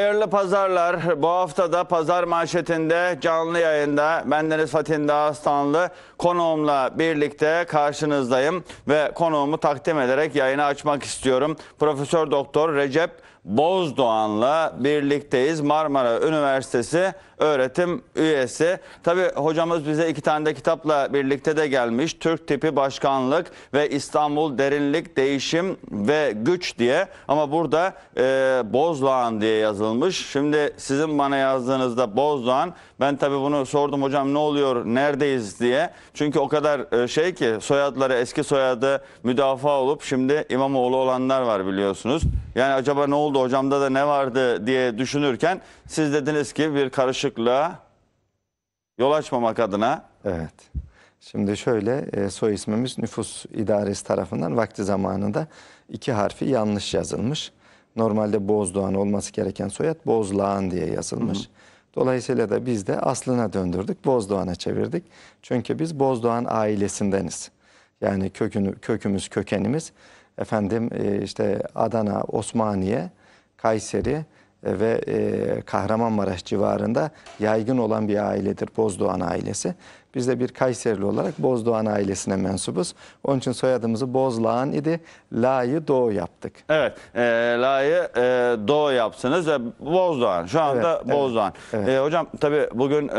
Hayırlı pazarlar. Bu hafta da pazar manşetinde canlı yayında bendeniz Fatih Dağıstanlı konuğumla birlikte karşınızdayım ve konuğumu takdim ederek yayını açmak istiyorum. Profesör Doktor Recep Bozdoğan'la birlikteyiz. Marmara Üniversitesi öğretim üyesi. Tabi hocamız bize iki tane de kitapla birlikte de gelmiş. Türk tipi başkanlık ve İstanbul derinlik değişim ve güç diye. Ama burada e, Bozdoğan diye yazılmış. Şimdi sizin bana yazdığınızda Bozdoğan ben tabii bunu sordum hocam ne oluyor, neredeyiz diye. Çünkü o kadar e, şey ki soyadları eski soyadı müdafaa olup şimdi İmamoğlu olanlar var biliyorsunuz. Yani acaba ne oldu hocamda da ne vardı diye düşünürken siz dediniz ki bir karışıklığa yol açmamak adına. Evet. Şimdi şöyle e, soy ismimiz nüfus idaresi tarafından vakti zamanında iki harfi yanlış yazılmış. Normalde Bozdoğan olması gereken soyad Bozlağan diye yazılmış. Hı hı. Dolayısıyla da biz de aslına döndürdük, Bozdoğan'a çevirdik. Çünkü biz Bozdoğan ailesindeniz. Yani kökünü, kökümüz, kökenimiz efendim e, işte Adana, Osmaniye, Kayseri e, ve e, Kahramanmaraş civarında yaygın olan bir ailedir Bozdoğan ailesi. Biz de bir Kayserili olarak Bozdoğan ailesine mensubuz. Onun için soyadımızı Bozlağan idi. La'yı Doğu yaptık. Evet, e, La'yı e, Doğu yapsınız. E, Bozdoğan, şu anda evet, Bozdoğan. evet. E, hocam tabii bugün e,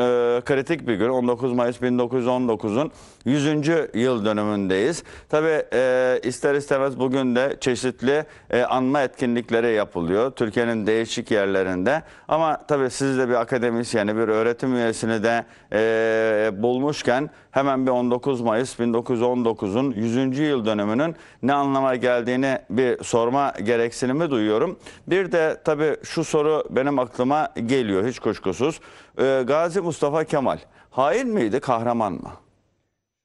kritik bir gün. 19 Mayıs 1919'un 100. yıl dönümündeyiz. Tabii e, ister istemez bugün de çeşitli e, anma etkinlikleri yapılıyor. Türkiye'nin değişik yerlerinde. Ama tabii siz de bir akademisyeni, bir öğretim üyesini de e, bulmuşsunuz bulmuşken hemen bir 19 Mayıs 1919'un 100. yıl dönümünün ne anlama geldiğini bir sorma gereksinimi duyuyorum. Bir de tabii şu soru benim aklıma geliyor hiç kuşkusuz. Ee, Gazi Mustafa Kemal hain miydi kahraman mı?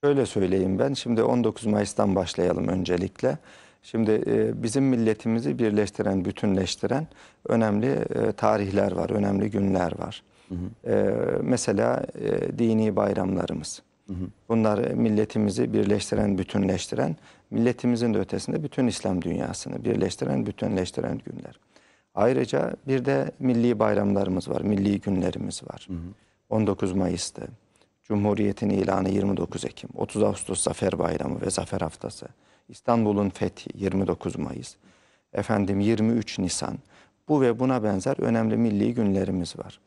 Öyle söyleyeyim ben. Şimdi 19 Mayıs'tan başlayalım öncelikle. Şimdi e, bizim milletimizi birleştiren, bütünleştiren önemli e, tarihler var, önemli günler var. Hı ee, hı. mesela e, dini bayramlarımız. Bunlar milletimizi birleştiren, bütünleştiren, milletimizin de ötesinde bütün İslam dünyasını birleştiren, bütünleştiren günler. Ayrıca bir de milli bayramlarımız var, milli günlerimiz var. 19 Mayıs'tı. Cumhuriyet'in ilanı 29 Ekim, 30 Ağustos Zafer Bayramı ve Zafer Haftası, İstanbul'un fethi 29 Mayıs, efendim 23 Nisan, bu ve buna benzer önemli milli günlerimiz var.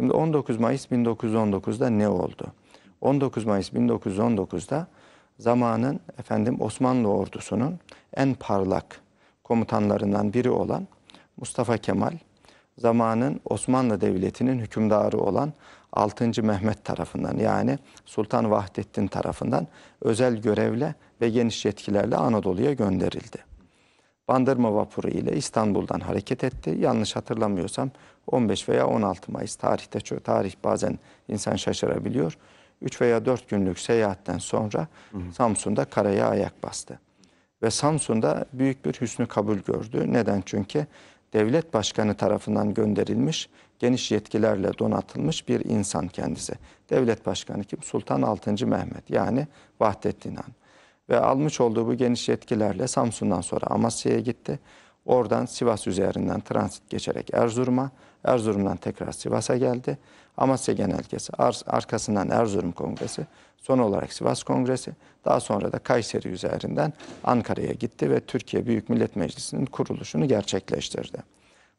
Şimdi 19 Mayıs 1919'da ne oldu? 19 Mayıs 1919'da zamanın efendim Osmanlı ordusunun en parlak komutanlarından biri olan Mustafa Kemal zamanın Osmanlı Devleti'nin hükümdarı olan 6. Mehmet tarafından yani Sultan Vahdettin tarafından özel görevle ve geniş yetkilerle Anadolu'ya gönderildi. Bandırma vapuru ile İstanbul'dan hareket etti. Yanlış hatırlamıyorsam 15 veya 16 Mayıs tarihte tarih bazen insan şaşırabiliyor. 3 veya 4 günlük seyahatten sonra hı hı. Samsun'da karaya ayak bastı. Ve Samsun'da büyük bir hüsnü kabul gördü. Neden? Çünkü devlet başkanı tarafından gönderilmiş, geniş yetkilerle donatılmış bir insan kendisi. Devlet başkanı kim? Sultan 6. Mehmet yani Vahdettin Han ve almış olduğu bu geniş yetkilerle Samsun'dan sonra Amasya'ya gitti. Oradan Sivas üzerinden transit geçerek Erzurum'a, Erzurum'dan tekrar Sivas'a geldi. Amasya Genelgesi, ar arkasından Erzurum Kongresi, son olarak Sivas Kongresi, daha sonra da Kayseri üzerinden Ankara'ya gitti ve Türkiye Büyük Millet Meclisi'nin kuruluşunu gerçekleştirdi.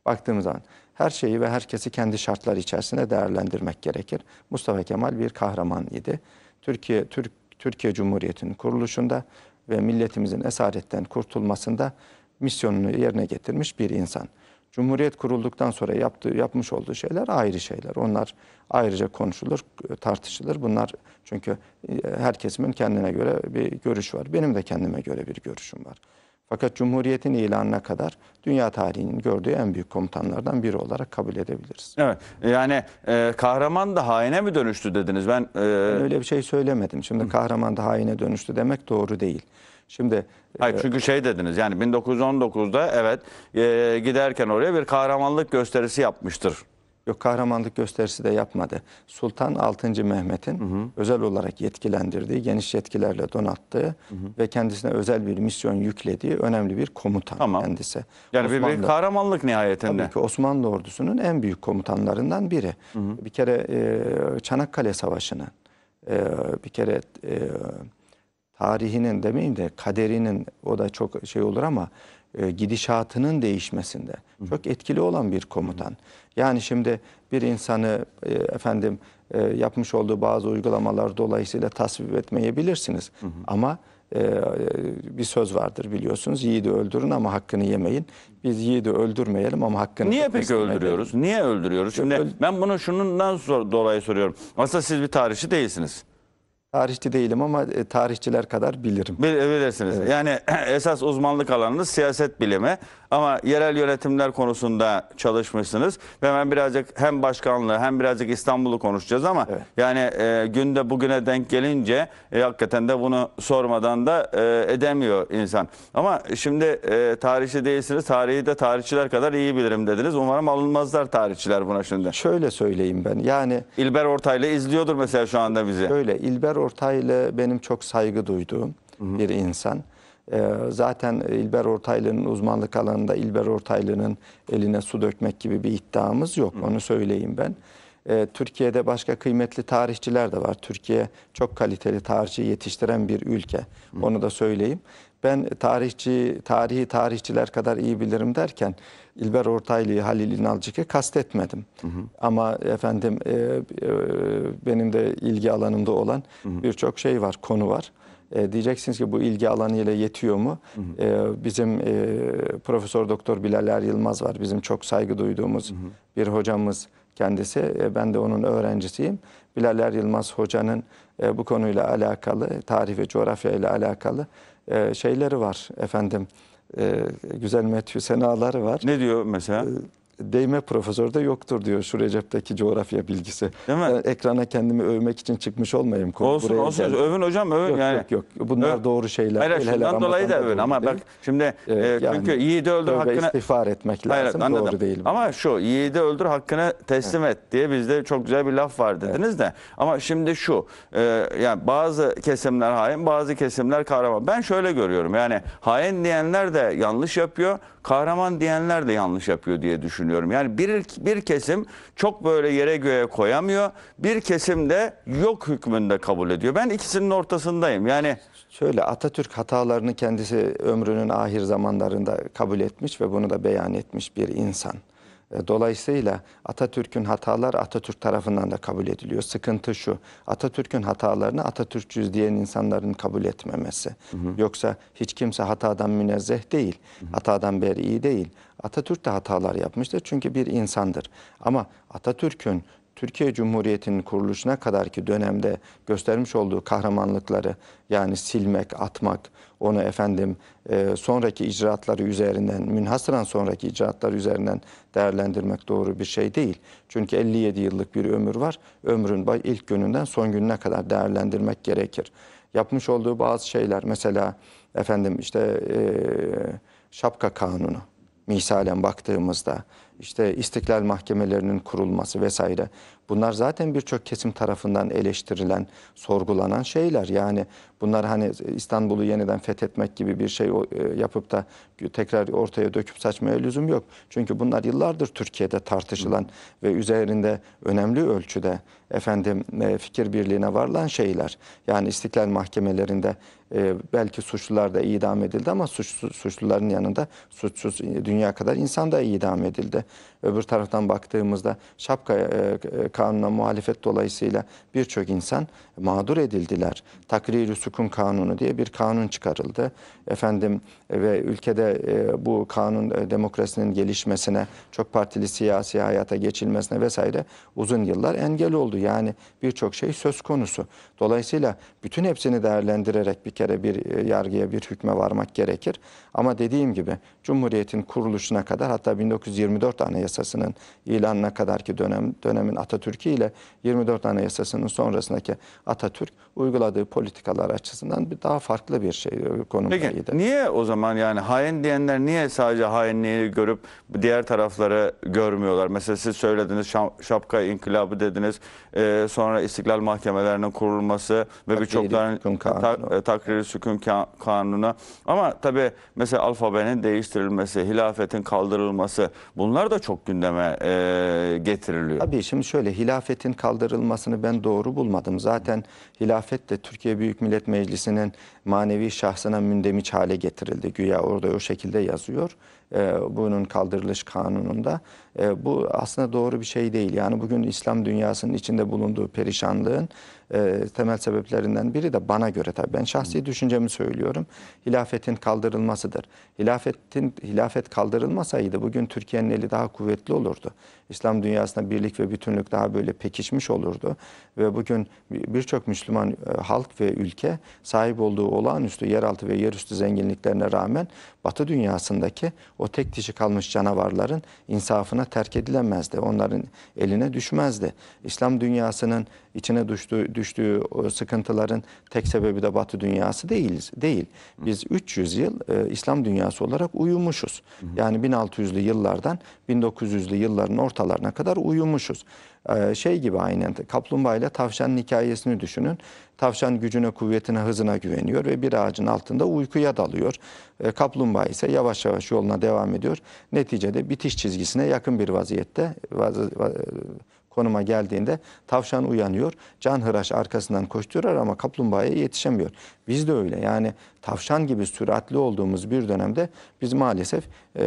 Baktığımız zaman her şeyi ve herkesi kendi şartlar içerisinde değerlendirmek gerekir. Mustafa Kemal bir kahraman idi. Türkiye Türk Türkiye Cumhuriyeti'nin kuruluşunda ve milletimizin esaretten kurtulmasında misyonunu yerine getirmiş bir insan. Cumhuriyet kurulduktan sonra yaptığı, yapmış olduğu şeyler ayrı şeyler. Onlar ayrıca konuşulur, tartışılır. Bunlar çünkü e, herkesimin kendine göre bir görüş var. Benim de kendime göre bir görüşüm var. Fakat Cumhuriyet'in ilanına kadar dünya tarihinin gördüğü en büyük komutanlardan biri olarak kabul edebiliriz. Evet yani e, kahraman da haine mi dönüştü dediniz? Ben, e... ben öyle bir şey söylemedim. Şimdi Hı. kahraman da haine dönüştü demek doğru değil. Şimdi Hayır, e, çünkü şey dediniz yani 1919'da evet e, giderken oraya bir kahramanlık gösterisi yapmıştır Yok kahramanlık gösterisi de yapmadı. Sultan 6. Mehmet'in özel olarak yetkilendirdiği, geniş yetkilerle donattığı hı hı. ve kendisine özel bir misyon yüklediği önemli bir komutan tamam. kendisi. Yani Osmanlı, bir kahramanlık nihayetinde. Tabii ki Osmanlı ordusunun en büyük komutanlarından biri. Hı hı. Bir kere e, Çanakkale Savaşı'nın, e, bir kere e, tarihinin demeyeyim de kaderinin o da çok şey olur ama e, gidişatının değişmesinde hı hı. çok etkili olan bir komutan. Hı hı. Yani şimdi bir insanı e, efendim e, yapmış olduğu bazı uygulamalar dolayısıyla tasvip etmeyebilirsiniz. Hı hı. Ama e, bir söz vardır biliyorsunuz. Yiğidi öldürün ama hakkını yemeyin. Biz yiğidi öldürmeyelim ama hakkını Niye peki öldürüyoruz? Edelim. Niye öldürüyoruz? Şimdi Öl ben bunu şunundan dolayı soruyorum. Aslında siz bir tarihçi değilsiniz. Tarihçi değilim ama e, tarihçiler kadar bilirim. Bil, bilirsiniz. Evet. Yani esas uzmanlık alanınız siyaset bilimi. Ama yerel yönetimler konusunda çalışmışsınız. Ve ben birazcık hem başkanlığı hem birazcık İstanbul'u konuşacağız ama evet. yani e, günde bugüne denk gelince e, hakikaten de bunu sormadan da e, edemiyor insan. Ama şimdi e, tarihçi değilsiniz. Tarihi de tarihçiler kadar iyi bilirim dediniz. Umarım alınmazlar tarihçiler buna şimdi. Şöyle söyleyeyim ben. Yani İlber Ortaylı izliyordur mesela şu anda bizi. Şöyle İlber Ortaylı benim çok saygı duyduğum hı hı. bir insan. Ee, zaten İlber Ortaylı'nın uzmanlık alanında İlber Ortaylı'nın eline su dökmek gibi bir iddiamız yok. Hı. Onu söyleyeyim ben. Ee, Türkiye'de başka kıymetli tarihçiler de var. Türkiye çok kaliteli tarihçi yetiştiren bir ülke. Hı. Onu da söyleyeyim. Ben tarihçi, tarihi tarihçiler kadar iyi bilirim derken İlber Ortaylı'yı, Halil İnalcık'ı kastetmedim. Hı hı. Ama efendim e, e, benim de ilgi alanımda olan birçok şey var, konu var. E, diyeceksiniz ki bu ilgi alanı ile yetiyor mu? Hı hı. E, bizim e, Profesör Doktor Bilal Er Yılmaz var. Bizim çok saygı duyduğumuz hı hı. bir hocamız kendisi. E, ben de onun öğrencisiyim. Bilal Er Yılmaz hocanın e, bu konuyla alakalı, tarih ve coğrafya ile alakalı e, şeyleri var efendim. E, güzel metü senaları var. Ne diyor mesela? E, değme profesör de yoktur diyor şu Recep'teki coğrafya bilgisi. Değil mi? Ee, ekrana kendimi övmek için çıkmış olmayayım. Olsun Buraya olsun. Geldim. Övün hocam övün. Yok yani. yok yok. Bunlar Öv... doğru şeyler. Hayır El şundan dolayı da övün ama değil. bak şimdi ee, e, yani, yiğidi öldür hakkına istiğfar etmek hayır, Anladım. Doğru değil. Ama şu yiğidi öldür hakkına teslim evet. et diye bizde çok güzel bir laf var dediniz evet. de. Ama şimdi şu e, yani bazı kesimler hain bazı kesimler kahraman. Ben şöyle görüyorum yani hain diyenler de yanlış yapıyor kahraman diyenler de yanlış yapıyor diye düşünüyorum düşünüyorum. Yani bir, bir kesim çok böyle yere göğe koyamıyor. Bir kesim de yok hükmünde kabul ediyor. Ben ikisinin ortasındayım. Yani Şöyle Atatürk hatalarını kendisi ömrünün ahir zamanlarında kabul etmiş ve bunu da beyan etmiş bir insan. E, dolayısıyla Atatürk'ün hatalar Atatürk tarafından da kabul ediliyor. Sıkıntı şu, Atatürk'ün hatalarını Atatürkçüz diyen insanların kabul etmemesi. Hı hı. Yoksa hiç kimse hatadan münezzeh değil, hı hı. hatadan beri iyi değil. Atatürk de hatalar yapmıştır çünkü bir insandır. Ama Atatürk'ün Türkiye Cumhuriyeti'nin kuruluşuna kadarki dönemde göstermiş olduğu kahramanlıkları yani silmek, atmak, onu efendim e, sonraki icraatları üzerinden, münhasıran sonraki icraatları üzerinden değerlendirmek doğru bir şey değil. Çünkü 57 yıllık bir ömür var. Ömrün ilk gününden son gününe kadar değerlendirmek gerekir. Yapmış olduğu bazı şeyler mesela efendim işte e, şapka kanunu misalen baktığımızda işte istiklal mahkemelerinin kurulması vesaire Bunlar zaten birçok kesim tarafından eleştirilen, sorgulanan şeyler. Yani bunlar hani İstanbul'u yeniden fethetmek gibi bir şey e, yapıp da tekrar ortaya döküp saçmaya lüzum yok. Çünkü bunlar yıllardır Türkiye'de tartışılan ve üzerinde önemli ölçüde efendim e, fikir birliğine varılan şeyler. Yani istiklal mahkemelerinde e, belki suçlular da idam edildi ama suçlu, suçluların yanında suçsuz dünya kadar insan da idam edildi. Öbür taraftan baktığımızda şapka e, e, kanuna muhalefet dolayısıyla birçok insan mağdur edildiler. Takrir-i sukun kanunu diye bir kanun çıkarıldı. Efendim e, ve ülkede bu kanun demokrasinin gelişmesine, çok partili siyasi hayata geçilmesine vesaire uzun yıllar engel oldu. Yani birçok şey söz konusu. Dolayısıyla bütün hepsini değerlendirerek bir kere bir yargıya bir hükme varmak gerekir. Ama dediğim gibi Cumhuriyet'in kuruluşuna kadar hatta 1924 Anayasası Anayasası'nın ilanına kadarki dönem dönemin Atatürk'ü ile 24 Anayasası'nın sonrasındaki Atatürk uyguladığı politikalar açısından bir daha farklı bir şey konumdaydı. Peki niye o zaman yani hain diyenler niye sadece hainliğini görüp diğer tarafları görmüyorlar? Mesela siz söylediniz şapka inkılabı dediniz. Ee, sonra istiklal mahkemelerinin kurulması ve birçokların ta, e, takriri sükun kan, kanunu. Ama tabii mesela alfabenin değiştirilmesi, hilafetin kaldırılması bunlar da çok gündeme e, getiriliyor. Tabii şimdi şöyle hilafetin kaldırılmasını ben doğru bulmadım. Zaten hilafet de Türkiye Büyük Millet Meclisi'nin manevi şahsına mündemiç hale getirildi. Güya orada o şekilde yazıyor. Ee, bunun kaldırılış kanununda e, bu aslında doğru bir şey değil. Yani bugün İslam dünyasının içinde bulunduğu perişanlığın e, temel sebeplerinden biri de bana göre tabii. Ben şahsi düşüncemi söylüyorum. Hilafetin kaldırılmasıdır. Hilafetin hilafet kaldırılmasaydı bugün Türkiye'nin eli daha kuvvetli olurdu. İslam dünyasında birlik ve bütünlük daha böyle pekişmiş olurdu ve bugün birçok Müslüman e, halk ve ülke sahip olduğu olağanüstü yeraltı ve yerüstü zenginliklerine rağmen Batı dünyasındaki o tek dişi kalmış canavarların insafına terk edilemezdi. Onların eline düşmezdi. İslam dünyasının içine düştüğü, düştüğü sıkıntıların tek sebebi de Batı dünyası değiliz. Değil. Biz 300 yıl e, İslam dünyası olarak uyumuşuz. Yani 1600'lü yıllardan 1900'lü yılların ortalarına kadar uyumuşuz e, şey gibi aynen kaplumbağa ile tavşanın hikayesini düşünün. Tavşan gücüne, kuvvetine, hızına güveniyor ve bir ağacın altında uykuya dalıyor. E, kaplumbağa ise yavaş yavaş yoluna devam ediyor. Neticede bitiş çizgisine yakın bir vaziyette konuma geldiğinde tavşan uyanıyor. Canhıraş arkasından koşturuyor ama kaplumbağaya yetişemiyor. Biz de öyle yani tavşan gibi süratli olduğumuz bir dönemde biz maalesef e,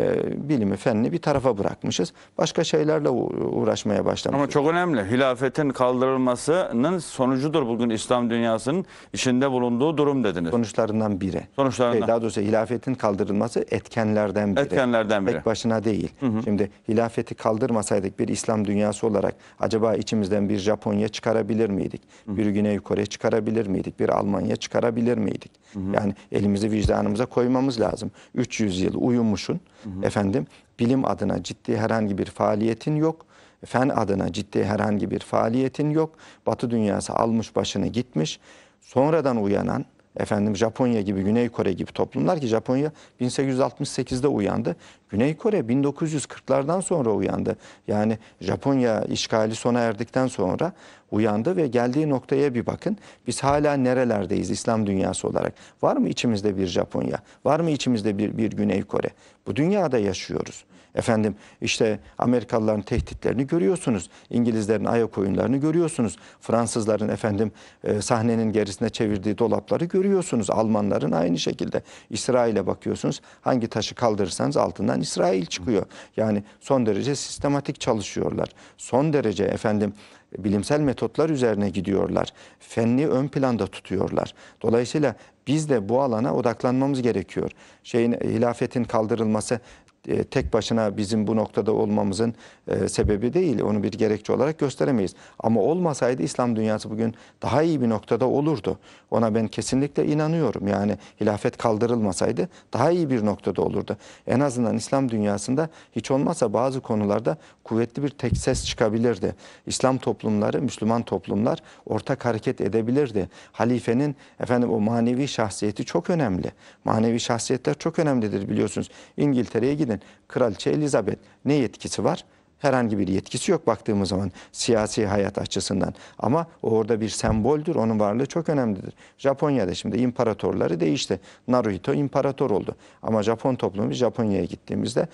bilimi, fenni bir tarafa bırakmışız. Başka şeylerle uğraşmaya başlamışız. Ama çok önemli. Hilafetin kaldırılmasının sonucudur bugün İslam dünyasının içinde bulunduğu durum dediniz. Sonuçlarından biri. Sonuçlarından. Şey, daha doğrusu hilafetin kaldırılması etkenlerden biri. Etkenlerden biri. Tek başına değil. Hı hı. Şimdi hilafeti kaldırmasaydık bir İslam dünyası olarak acaba içimizden bir Japonya çıkarabilir miydik? hı. Bir Güney Kore çıkarabilir miydik? Bir Almanya çıkarabilir miydik? Yani elimizi vicdanımıza koymamız lazım. 300 yıl uyumuşun hı hı. efendim bilim adına ciddi herhangi bir faaliyetin yok. Fen adına ciddi herhangi bir faaliyetin yok. Batı dünyası almış başını gitmiş. Sonradan uyanan efendim Japonya gibi, Güney Kore gibi toplumlar ki Japonya 1868'de uyandı. Güney Kore 1940'lardan sonra uyandı. Yani Japonya işgali sona erdikten sonra uyandı ve geldiği noktaya bir bakın. Biz hala nerelerdeyiz İslam dünyası olarak? Var mı içimizde bir Japonya? Var mı içimizde bir, bir Güney Kore? Bu dünyada yaşıyoruz. Efendim işte Amerikalıların tehditlerini görüyorsunuz. İngilizlerin ayak oyunlarını görüyorsunuz. Fransızların efendim e, sahnenin gerisine çevirdiği dolapları görüyorsunuz. Almanların aynı şekilde. İsrail'e bakıyorsunuz. Hangi taşı kaldırırsanız altından İsrail çıkıyor. Yani son derece sistematik çalışıyorlar. Son derece efendim bilimsel metotlar üzerine gidiyorlar. Fenli ön planda tutuyorlar. Dolayısıyla biz de bu alana odaklanmamız gerekiyor. Şeyin hilafetin kaldırılması e, tek başına bizim bu noktada olmamızın e, sebebi değil. Onu bir gerekçe olarak gösteremeyiz. Ama olmasaydı İslam dünyası bugün daha iyi bir noktada olurdu. Ona ben kesinlikle inanıyorum. Yani hilafet kaldırılmasaydı daha iyi bir noktada olurdu. En azından İslam dünyasında hiç olmazsa bazı konularda kuvvetli bir tek ses çıkabilirdi. İslam toplumları, Müslüman toplumlar ortak hareket edebilirdi. Halifenin efendim o manevi şahsiyeti çok önemli. Manevi şahsiyetler çok önemlidir biliyorsunuz. İngiltere'ye gidin Zaten kraliçe Elizabeth ne yetkisi var? herhangi bir yetkisi yok baktığımız zaman siyasi hayat açısından. Ama orada bir semboldür. Onun varlığı çok önemlidir. Japonya'da şimdi imparatorları değişti. Naruhito imparator oldu. Ama Japon toplumu Japonya'ya gittiğimizde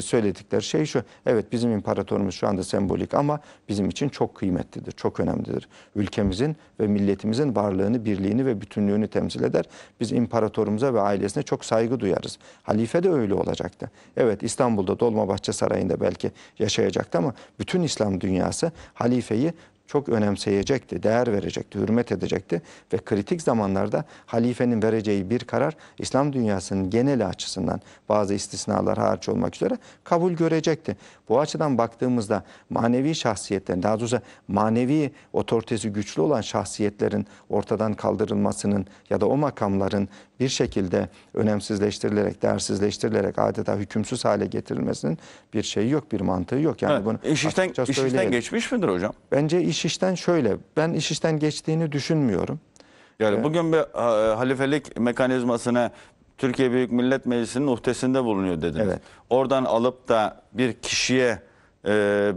söyledikleri şey şu. Evet bizim imparatorumuz şu anda sembolik ama bizim için çok kıymetlidir, çok önemlidir. Ülkemizin ve milletimizin varlığını, birliğini ve bütünlüğünü temsil eder. Biz imparatorumuza ve ailesine çok saygı duyarız. Halife de öyle olacaktı. Evet İstanbul'da Dolmabahçe Sarayı'nda belki yaşayacak yaşayacaktı ama bütün İslam dünyası halifeyi çok önemseyecekti, değer verecekti, hürmet edecekti ve kritik zamanlarda halifenin vereceği bir karar İslam dünyasının geneli açısından bazı istisnalar hariç olmak üzere kabul görecekti. Bu açıdan baktığımızda manevi şahsiyetlerin, daha doğrusu manevi otoritesi güçlü olan şahsiyetlerin ortadan kaldırılmasının ya da o makamların bir şekilde önemsizleştirilerek, değersizleştirilerek adeta hükümsüz hale getirilmesinin bir şeyi yok, bir mantığı yok. Yani evet. bunu iş işten, iş işten geçmiş midir hocam? Bence iş işten şöyle, ben iş işten geçtiğini düşünmüyorum. Yani ee, bugün bir halifelik mekanizmasına Türkiye Büyük Millet Meclisi'nin uhdesinde bulunuyor dediniz. Evet. Oradan alıp da bir kişiye e,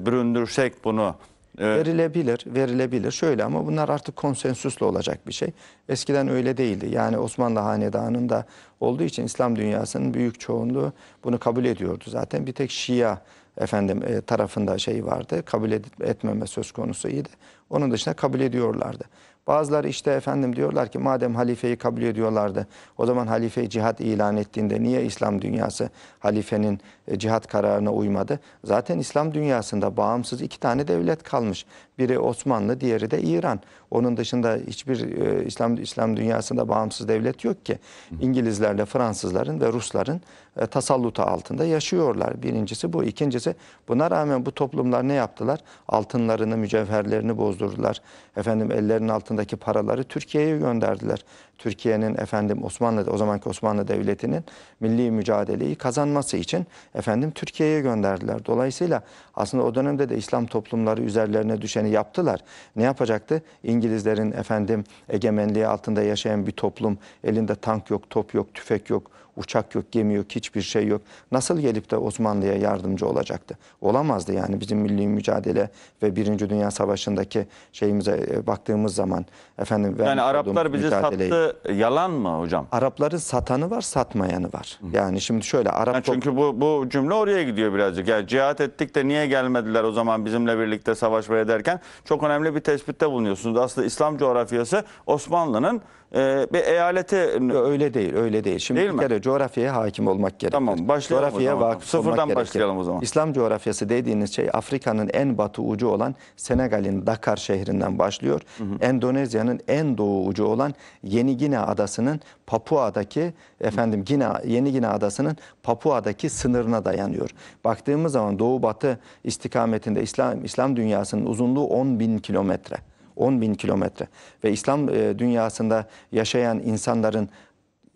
büründürsek bunu... E... Verilebilir, verilebilir. Şöyle ama bunlar artık konsensusla olacak bir şey. Eskiden öyle değildi. Yani Osmanlı Hanedanı'nda olduğu için İslam dünyasının büyük çoğunluğu bunu kabul ediyordu. Zaten bir tek Şia efendim e, tarafında şey vardı. Kabul edip etmeme söz konusuydu. Onun dışında kabul ediyorlardı. Bazıları işte efendim diyorlar ki madem halifeyi kabul ediyorlardı o zaman halife cihat ilan ettiğinde niye İslam dünyası halifenin e, cihat kararına uymadı? Zaten İslam dünyasında bağımsız iki tane devlet kalmış. Biri Osmanlı diğeri de İran. Onun dışında hiçbir e, İslam İslam dünyasında bağımsız devlet yok ki. İngilizlerle Fransızların ve Rusların e, tasallutu altında yaşıyorlar. Birincisi bu. İkincisi buna rağmen bu toplumlar ne yaptılar? Altınlarını, mücevherlerini bozdurdular. Efendim ellerinin altındaki paraları Türkiye'ye gönderdiler. Türkiye'nin efendim Osmanlı o zamanki Osmanlı Devleti'nin milli mücadeleyi kazanması için efendim Türkiye'ye gönderdiler. Dolayısıyla aslında o dönemde de İslam toplumları üzerlerine düşeni yaptılar. Ne yapacaktı? İngiliz İngilizlerin efendim egemenliği altında yaşayan bir toplum elinde tank yok, top yok, tüfek yok, Uçak yok, gemi yok, hiçbir şey yok. Nasıl gelip de Osmanlı'ya yardımcı olacaktı? Olamazdı yani bizim milli mücadele ve Birinci Dünya Savaşı'ndaki şeyimize e, baktığımız zaman efendim yani Araplar bizi mücadeleyi. sattı yalan mı hocam? Arapların satanı var, satmayanı var. Yani şimdi şöyle Arap yani çünkü bu bu cümle oraya gidiyor birazcık. Yani cihat ettik de niye gelmediler o zaman bizimle birlikte savaşmaya derken çok önemli bir tespitte bulunuyorsunuz. Aslında İslam coğrafyası Osmanlı'nın e, bir eyalete Öyle değil, öyle değil. Şimdi Değil bir mi? kere coğrafyaya hakim olmak gerekir. Tamam, başlayalım o zaman. vakıf olmak Sıfırdan gerekir. başlayalım o zaman. İslam coğrafyası dediğiniz şey Afrika'nın en batı ucu olan Senegal'in Dakar şehrinden başlıyor. Endonezya'nın en doğu ucu olan Yeni Gine adasının Papua'daki efendim Gine Yeni Gine adasının Papua'daki sınırına dayanıyor. Baktığımız zaman doğu batı istikametinde İslam İslam dünyasının uzunluğu 10 bin kilometre. 10 bin kilometre. Ve İslam e, dünyasında yaşayan insanların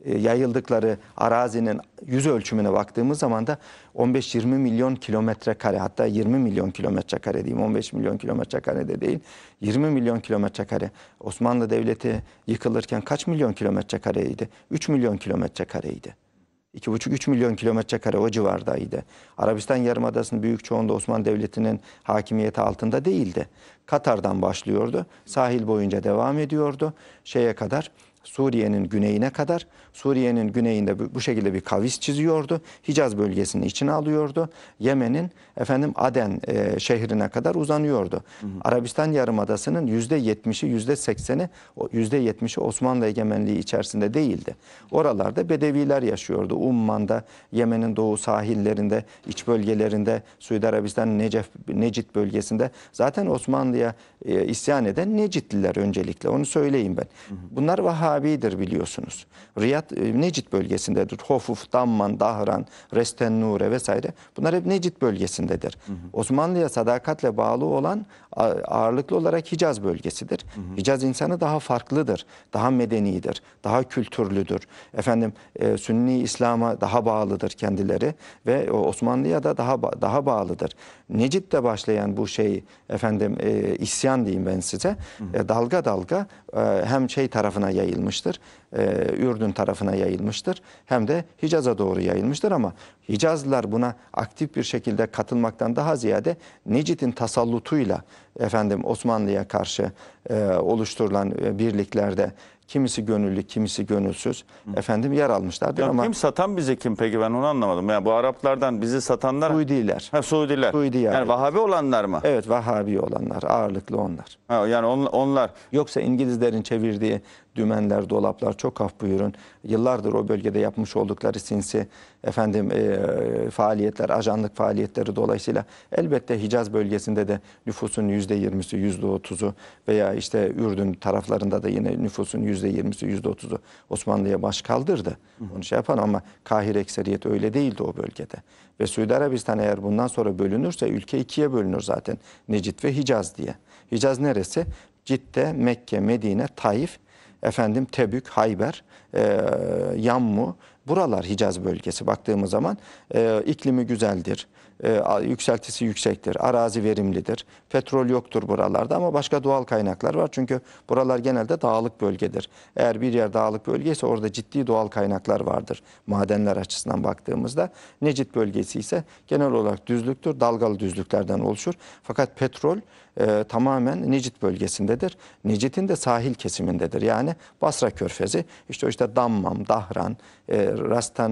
e, yayıldıkları arazinin yüz ölçümüne baktığımız zaman da 15-20 milyon kilometre kare hatta 20 milyon kilometre kare diyeyim 15 milyon kilometre kare de değil 20 milyon kilometre kare Osmanlı Devleti yıkılırken kaç milyon kilometre kareydi? 3 milyon kilometre kareydi. 2,5-3 milyon kilometre kare o civardaydı. Arabistan Yarımadası'nın büyük çoğunda Osmanlı Devleti'nin hakimiyeti altında değildi. Katar'dan başlıyordu. Sahil boyunca devam ediyordu. Şeye kadar Suriye'nin güneyine kadar Suriye'nin güneyinde bu şekilde bir kavis çiziyordu. Hicaz bölgesini içine alıyordu. Yemen'in efendim Aden e, şehrine kadar uzanıyordu. Hı hı. Arabistan Yarımadası'nın %70'i, %80'i, %70'i Osmanlı egemenliği içerisinde değildi. Oralarda Bedeviler yaşıyordu. Umman'da, Yemen'in doğu sahillerinde, iç bölgelerinde, Suudi Arabistan Necef, Necit bölgesinde zaten Osmanlı'ya e, isyan eden Necitliler öncelikle. Onu söyleyeyim ben. Hı hı. Bunlar Vahabidir biliyorsunuz. Riyad e, Necit bölgesindedir. Hofuf, Damman, Dahran, Resten, Nure vesaire. Bunlar hep Necit bölgesindedir. Hı hı. Osmanlı'ya sadakatle bağlı olan ağırlıklı olarak Hicaz bölgesidir. Hı hı. Hicaz insanı daha farklıdır, daha medenidir, daha kültürlüdür. Efendim e, Sünni İslam'a daha bağlıdır kendileri ve Osmanlı'ya da daha daha bağlıdır. Necit'te başlayan bu şey efendim e, isyan diyeyim ben size. Hı hı. E, dalga dalga e, hem şey tarafına yayılmıştır. E, Ürdün tarafı tarafına yayılmıştır hem de Hicaz'a doğru yayılmıştır ama Hicazlılar buna aktif bir şekilde katılmaktan daha ziyade Necit'in tasallutuyla efendim Osmanlı'ya karşı e, oluşturulan e, birliklerde kimisi gönüllü, kimisi gönülsüz efendim yer almışlardır Ya ama kim satan bizi kim peki ben onu anlamadım. Ya bu Araplardan bizi satanlar Suudiler. ha Suudiler. Suudi yani. yani Vahabi olanlar mı? evet Vahabi olanlar ağırlıklı onlar. Ha, yani on- onlar Yoksa İngilizlerin çevirdiği dümenler, dolaplar çok haf bu Yıllardır o bölgede yapmış oldukları sinsi efendim e, faaliyetler, ajanlık faaliyetleri dolayısıyla elbette Hicaz bölgesinde de nüfusun %20'si, %30'u veya işte Ürdün taraflarında da yine nüfusun %20'si, %30'u Osmanlı'ya baş kaldırdı. Onu şey yapan ama Kahire ekseriyet öyle değildi o bölgede. Ve Suudi Arabistan eğer bundan sonra bölünürse ülke ikiye bölünür zaten. Necit ve Hicaz diye. Hicaz neresi? Cidde, Mekke, Medine, Taif efendim Tebük, Hayber, e, Yammu, buralar Hicaz bölgesi baktığımız zaman e, iklimi güzeldir. E, yükseltisi yüksektir, arazi verimlidir, petrol yoktur buralarda ama başka doğal kaynaklar var. Çünkü buralar genelde dağlık bölgedir. Eğer bir yer dağlık bölge ise orada ciddi doğal kaynaklar vardır madenler açısından baktığımızda. Necit bölgesi ise genel olarak düzlüktür, dalgalı düzlüklerden oluşur. Fakat petrol e, tamamen Necit bölgesindedir. Necit'in de sahil kesimindedir. Yani Basra Körfezi, işte o işte Dammam, Dahran, e,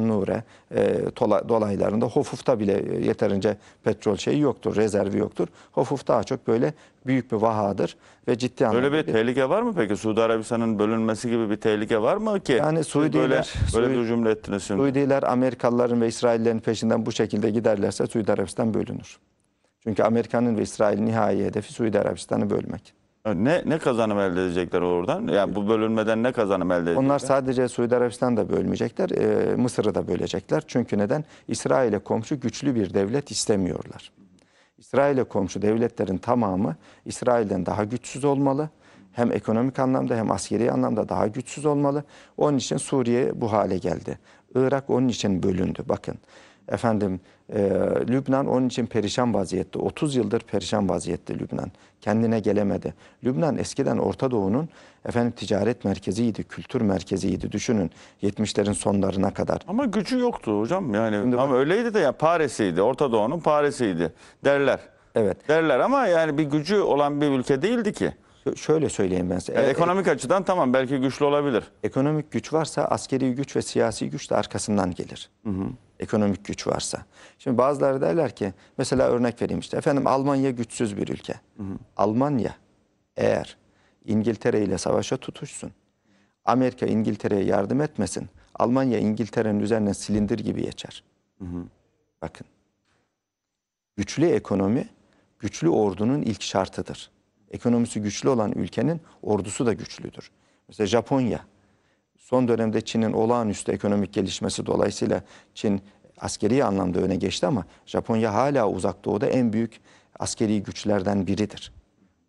Nure e, dolaylarında Hofuf'ta bile e, yeterince petrol şeyi yoktur, rezervi yoktur. Hofuf daha çok böyle büyük bir vahadır ve ciddi anlamda. Böyle bir, tehlike var mı peki? Suudi Arabistan'ın bölünmesi gibi bir tehlike var mı ki? Yani Suudiler, böyle, böyle Suudi, bir cümle ettiniz şimdi. Suudiler Amerikalıların ve İsraillerin peşinden bu şekilde giderlerse Suudi Arabistan bölünür. Çünkü Amerika'nın ve İsrail'in nihai hedefi Suudi Arabistan'ı bölmek. E, ne ne kazanım elde edecekler oradan? Yani bu bölünmeden ne kazanım elde edecekler? Onlar sadece Suudi Arabistan'ı da bölmeyecekler, e, Mısır'ı da bölecekler. Çünkü neden? İsrail'e komşu güçlü bir devlet istemiyorlar. İsrail'e komşu devletlerin tamamı İsrail'den daha güçsüz olmalı. Hem ekonomik anlamda hem askeri anlamda daha güçsüz olmalı. Onun için Suriye bu hale geldi. Irak onun için bölündü. Bakın Efendim e, Lübnan onun için perişan vaziyette. 30 yıldır perişan vaziyette Lübnan. Kendine gelemedi. Lübnan eskiden Orta Doğu'nun efendim ticaret merkeziydi, kültür merkeziydi. Düşünün 70'lerin sonlarına kadar. Ama gücü yoktu hocam. Yani Şimdi ama bak- öyleydi de ya Paris'iydi. Orta Doğu'nun Paris'iydi derler. Evet. Derler ama yani bir gücü olan bir ülke değildi ki. Şöyle söyleyeyim ben size. Yani Eğer- ekonomik açıdan tamam belki güçlü olabilir. Ekonomik güç varsa askeri güç ve siyasi güç de arkasından gelir. Ekonomik güç varsa. Şimdi bazıları derler ki mesela örnek vereyim işte efendim Almanya güçsüz bir ülke. Hı hı. Almanya eğer İngiltere ile savaşa tutuşsun. Amerika İngiltere'ye yardım etmesin. Almanya İngiltere'nin üzerine silindir gibi geçer. Hı hı. Bakın. Güçlü ekonomi güçlü ordunun ilk şartıdır. Ekonomisi güçlü olan ülkenin ordusu da güçlüdür. Mesela Japonya Son dönemde Çin'in olağanüstü ekonomik gelişmesi dolayısıyla Çin askeri anlamda öne geçti ama Japonya hala uzak doğuda en büyük askeri güçlerden biridir.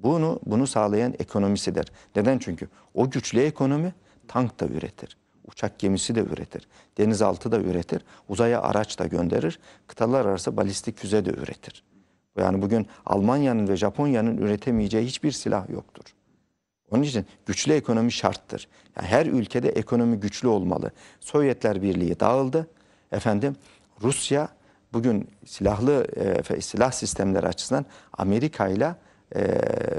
Bunu bunu sağlayan ekonomisidir. Neden? Çünkü o güçlü ekonomi tank da üretir. Uçak gemisi de üretir. Denizaltı da üretir. Uzaya araç da gönderir. Kıtalar arası balistik füze de üretir. Yani bugün Almanya'nın ve Japonya'nın üretemeyeceği hiçbir silah yoktur. Onun için güçlü ekonomi şarttır. Yani her ülkede ekonomi güçlü olmalı. Sovyetler Birliği dağıldı. Efendim Rusya bugün silahlı e, silah sistemleri açısından Amerika ile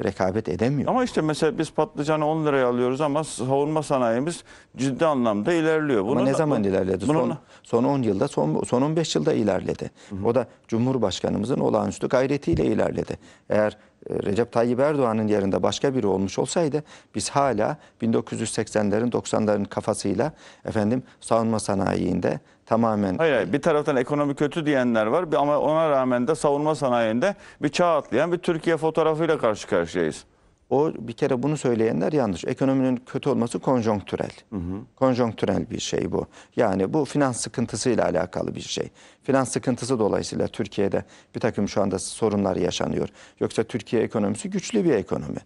rekabet edemiyor. Ama işte mesela biz patlıcanı 10 liraya alıyoruz ama savunma sanayimiz ciddi anlamda ilerliyor. Bunun, ama ne zaman ilerledi? Bunun, son, son 10 yılda, son, son 15 yılda ilerledi. Hı. O da Cumhurbaşkanımızın olağanüstü gayretiyle ilerledi. Eğer e, Recep Tayyip Erdoğan'ın yerinde başka biri olmuş olsaydı biz hala 1980'lerin 90'ların kafasıyla efendim savunma sanayiinde tamamen Hayır, hayır bir taraftan ekonomi kötü diyenler var ama ona rağmen de savunma sanayiinde bir çağ atlayan bir Türkiye fotoğrafıyla karşı karşıyayız. O bir kere bunu söyleyenler yanlış. Ekonominin kötü olması konjonktürel. Hı hı. Konjonktürel bir şey bu. Yani bu finans sıkıntısıyla alakalı bir şey. Finans sıkıntısı dolayısıyla Türkiye'de bir takım şu anda sorunlar yaşanıyor. Yoksa Türkiye ekonomisi güçlü bir ekonomi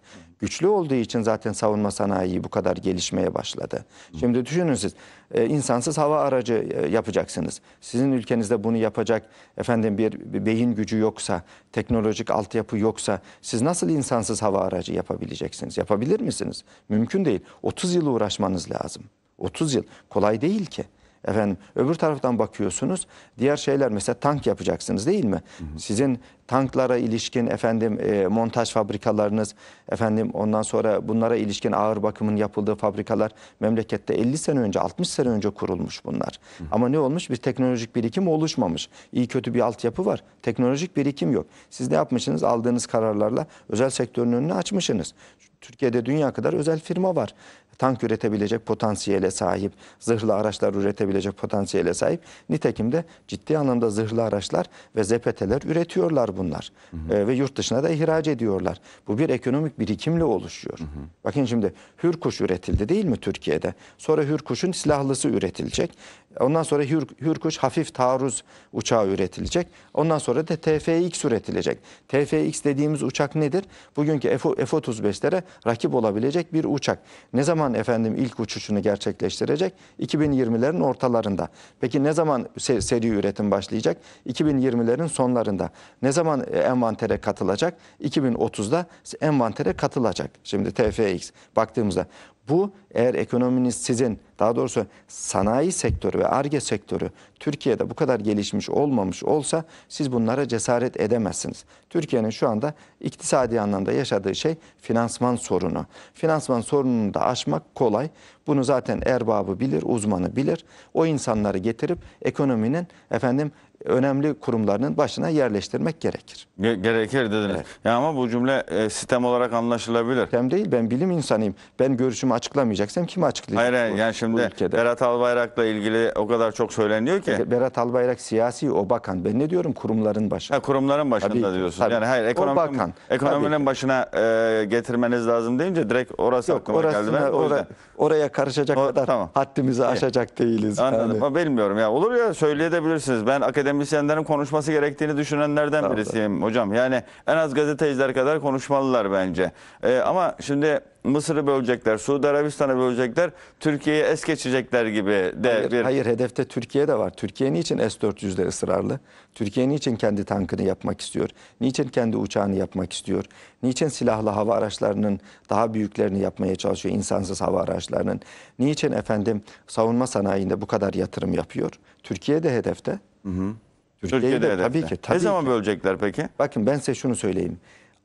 güçlü olduğu için zaten savunma sanayi bu kadar gelişmeye başladı. Şimdi düşünün siz e, insansız hava aracı e, yapacaksınız. Sizin ülkenizde bunu yapacak efendim bir, bir beyin gücü yoksa, teknolojik altyapı yoksa siz nasıl insansız hava aracı yapabileceksiniz? Yapabilir misiniz? Mümkün değil. 30 yıl uğraşmanız lazım. 30 yıl kolay değil ki. Efendim öbür taraftan bakıyorsunuz diğer şeyler mesela tank yapacaksınız değil mi? Hı hı. Sizin tanklara ilişkin efendim e, montaj fabrikalarınız efendim ondan sonra bunlara ilişkin ağır bakımın yapıldığı fabrikalar memlekette 50 sene önce 60 sene önce kurulmuş bunlar. Hı. Ama ne olmuş? Bir teknolojik birikim oluşmamış. İyi kötü bir altyapı var. Teknolojik birikim yok. Siz ne yapmışsınız? Aldığınız kararlarla özel sektörün önünü açmışsınız. Türkiye'de dünya kadar özel firma var tank üretebilecek potansiyele sahip, zırhlı araçlar üretebilecek potansiyele sahip. Nitekim de ciddi anlamda zırhlı araçlar ve zepeteler üretiyorlar bunlar. Hı hı. E, ve yurt dışına da ihraç ediyorlar. Bu bir ekonomik birikimle oluşuyor. Hı hı. Bakın şimdi hürkuş üretildi değil mi Türkiye'de? Sonra hürkuşun silahlısı üretilecek. Ondan sonra hür, hür hafif taarruz uçağı üretilecek. Ondan sonra da TFX üretilecek. TFX dediğimiz uçak nedir? Bugünkü F-35'lere rakip olabilecek bir uçak. Ne zaman zaman efendim ilk uçuşunu gerçekleştirecek? 2020'lerin ortalarında. Peki ne zaman seri üretim başlayacak? 2020'lerin sonlarında. Ne zaman e, envantere katılacak? 2030'da envantere katılacak. Şimdi TFX baktığımızda bu eğer ekonominiz sizin daha doğrusu sanayi sektörü ve arge sektörü Türkiye'de bu kadar gelişmiş olmamış olsa siz bunlara cesaret edemezsiniz. Türkiye'nin şu anda iktisadi anlamda yaşadığı şey finansman sorunu. Finansman sorununu da aşmak kolay. Bunu zaten erbabı bilir, uzmanı bilir. O insanları getirip ekonominin efendim önemli kurumlarının başına yerleştirmek gerekir. gerekir dediniz. Evet. Ya ama bu cümle e, sistem olarak anlaşılabilir. Sistem değil ben bilim insanıyım. Ben görüşümü açıklamayacaksam kim açıklayacak? Hayır bu, yani şimdi bu Berat Albayrak'la ilgili o kadar çok söyleniyor ki. E, Berat Albayrak siyasi o bakan. Ben ne diyorum kurumların başında. Ha, kurumların başında tabii, diyorsun. Tabii. Yani hayır ekonomi, bakan, ekonominin tabii. başına e, getirmeniz lazım deyince direkt orası Yok, aklıma orasına, geldi. Ben, o yüzden oraya karışacak o, kadar tamam. haddimizi aşacak değiliz. Anladım. Yani. Bilmiyorum ya. Olur ya söyleyebilirsiniz. Ben akademisyenlerin konuşması gerektiğini düşünenlerden tamam. birisiyim hocam. Yani en az gazeteciler kadar konuşmalılar bence. Ee, ama şimdi Mısır'ı bölecekler, Suudi Arabistan'ı bölecekler, Türkiye'yi es geçecekler gibi de hayır, bir... Hayır, hedefte Türkiye de var. Türkiye niçin S-400'de ısrarlı? Türkiye niçin kendi tankını yapmak istiyor? Niçin kendi uçağını yapmak istiyor? Niçin silahlı hava araçlarının daha büyüklerini yapmaya çalışıyor, insansız hava araçlarının? Niçin efendim savunma sanayinde bu kadar yatırım yapıyor? Türkiye de hedefte. Hı hı. Türkiye'de, Türkiye'de tabii ki. Tabii ne zaman ki. bölecekler peki? Bakın ben size şunu söyleyeyim.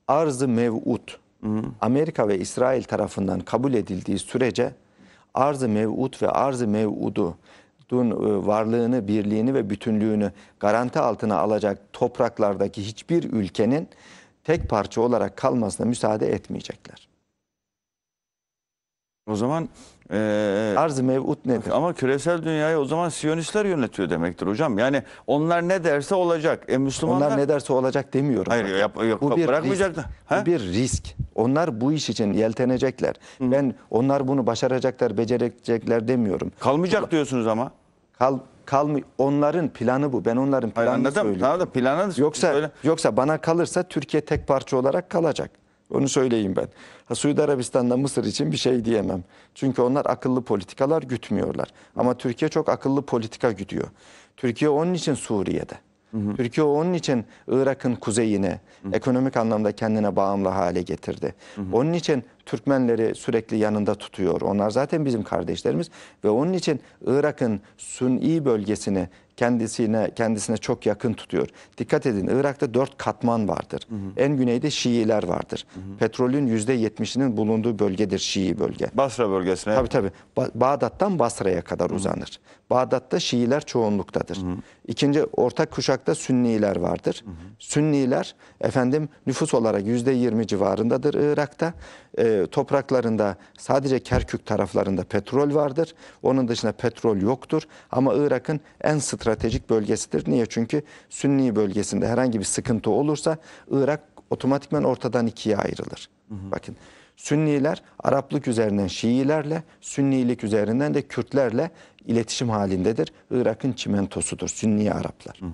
Arzı mev'ut Amerika ve İsrail tarafından kabul edildiği sürece arz-ı mev'ud ve arz-ı mev'udu e, varlığını, birliğini ve bütünlüğünü garanti altına alacak topraklardaki hiçbir ülkenin tek parça olarak kalmasına müsaade etmeyecekler. O zaman ee, Arz-ı mev'ud nedir? Ama küresel dünyayı o zaman Siyonistler yönetiyor demektir hocam. Yani onlar ne derse olacak. E Müslümanlar... Onlar ne derse olacak demiyorum. Hayır zaten. yap, yap, bu bir bırakmayacaklar. Risk. Ha? Bu bir risk. Onlar bu iş için yeltenecekler. Hı. Ben onlar bunu başaracaklar, becerecekler demiyorum. Kalmayacak bu, diyorsunuz ama. Kal kalmı onların planı bu. Ben onların planını Hayır, anladım. söylüyorum. Tamam da planı yoksa öyle. yoksa bana kalırsa Türkiye tek parça olarak kalacak. Onu söyleyeyim ben. Ha, Suudi Arabistan'da Mısır için bir şey diyemem. Çünkü onlar akıllı politikalar gütmüyorlar. Ama Türkiye çok akıllı politika güdüyor. Türkiye onun için Suriye'de. Hı Türkiye onun için Irak'ın kuzeyine ekonomik anlamda kendine bağımlı hale getirdi. Onun için Türkmenleri sürekli yanında tutuyor. Onlar zaten bizim kardeşlerimiz ve onun için Irak'ın Sünni bölgesini kendisine kendisine çok yakın tutuyor. Dikkat edin Irak'ta dört katman vardır. Hı hı. En güneyde Şiiler vardır. Hı hı. Petrolün %70'inin bulunduğu bölgedir Şii bölge. Basra bölgesine. Tabii tabii. Ba Bağdat'tan Basra'ya kadar hı hı. uzanır. Bağdat'ta Şiiler çoğunluktadır. Hı hı. İkinci ortak kuşakta Sünniler vardır. Hı hı. Sünniler efendim nüfus olarak yüzde yirmi civarındadır Irak'ta. E, topraklarında sadece Kerkük taraflarında petrol vardır. Onun dışında petrol yoktur. Ama Irak'ın en stratejik stratejik bölgesidir. Niye? Çünkü Sünni bölgesinde herhangi bir sıkıntı olursa Irak otomatikman ortadan ikiye ayrılır. Hı hı. Bakın Sünniler Araplık üzerinden Şiilerle, Sünnilik üzerinden de Kürtlerle iletişim halindedir. Irak'ın çimentosudur Sünni Araplar. Hı hı.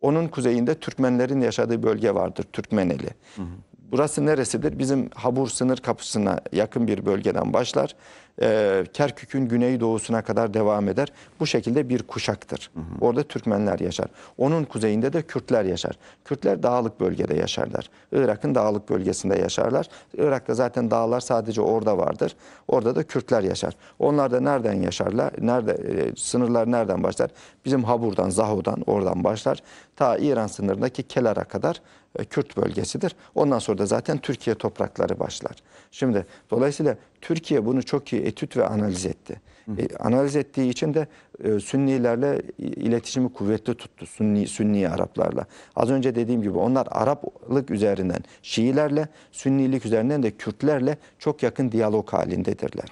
Onun kuzeyinde Türkmenlerin yaşadığı bölge vardır, Türkmeneli. Hı hı. Burası neresidir? Bizim Habur sınır kapısına yakın bir bölgeden başlar e, Kerkük'ün güneydoğusuna kadar devam eder. Bu şekilde bir kuşaktır. Hı hı. Orada Türkmenler yaşar. Onun kuzeyinde de Kürtler yaşar. Kürtler dağlık bölgede yaşarlar. Irak'ın dağlık bölgesinde yaşarlar. Irak'ta zaten dağlar sadece orada vardır. Orada da Kürtler yaşar. Onlar da nereden yaşarlar? Nerede e, sınırlar nereden başlar? Bizim Habur'dan, Zahudan, oradan başlar. Ta İran sınırındaki Kelara kadar e, Kürt bölgesidir. Ondan sonra da zaten Türkiye toprakları başlar. Şimdi dolayısıyla Türkiye bunu çok iyi etüt ve analiz etti. E, analiz ettiği için de e, Sünnilerle iletişimi kuvvetli tuttu. Sünni Sünni Araplarla. Az önce dediğim gibi onlar Araplık üzerinden Şiilerle, Sünnilik üzerinden de Kürtlerle çok yakın diyalog halindedirler.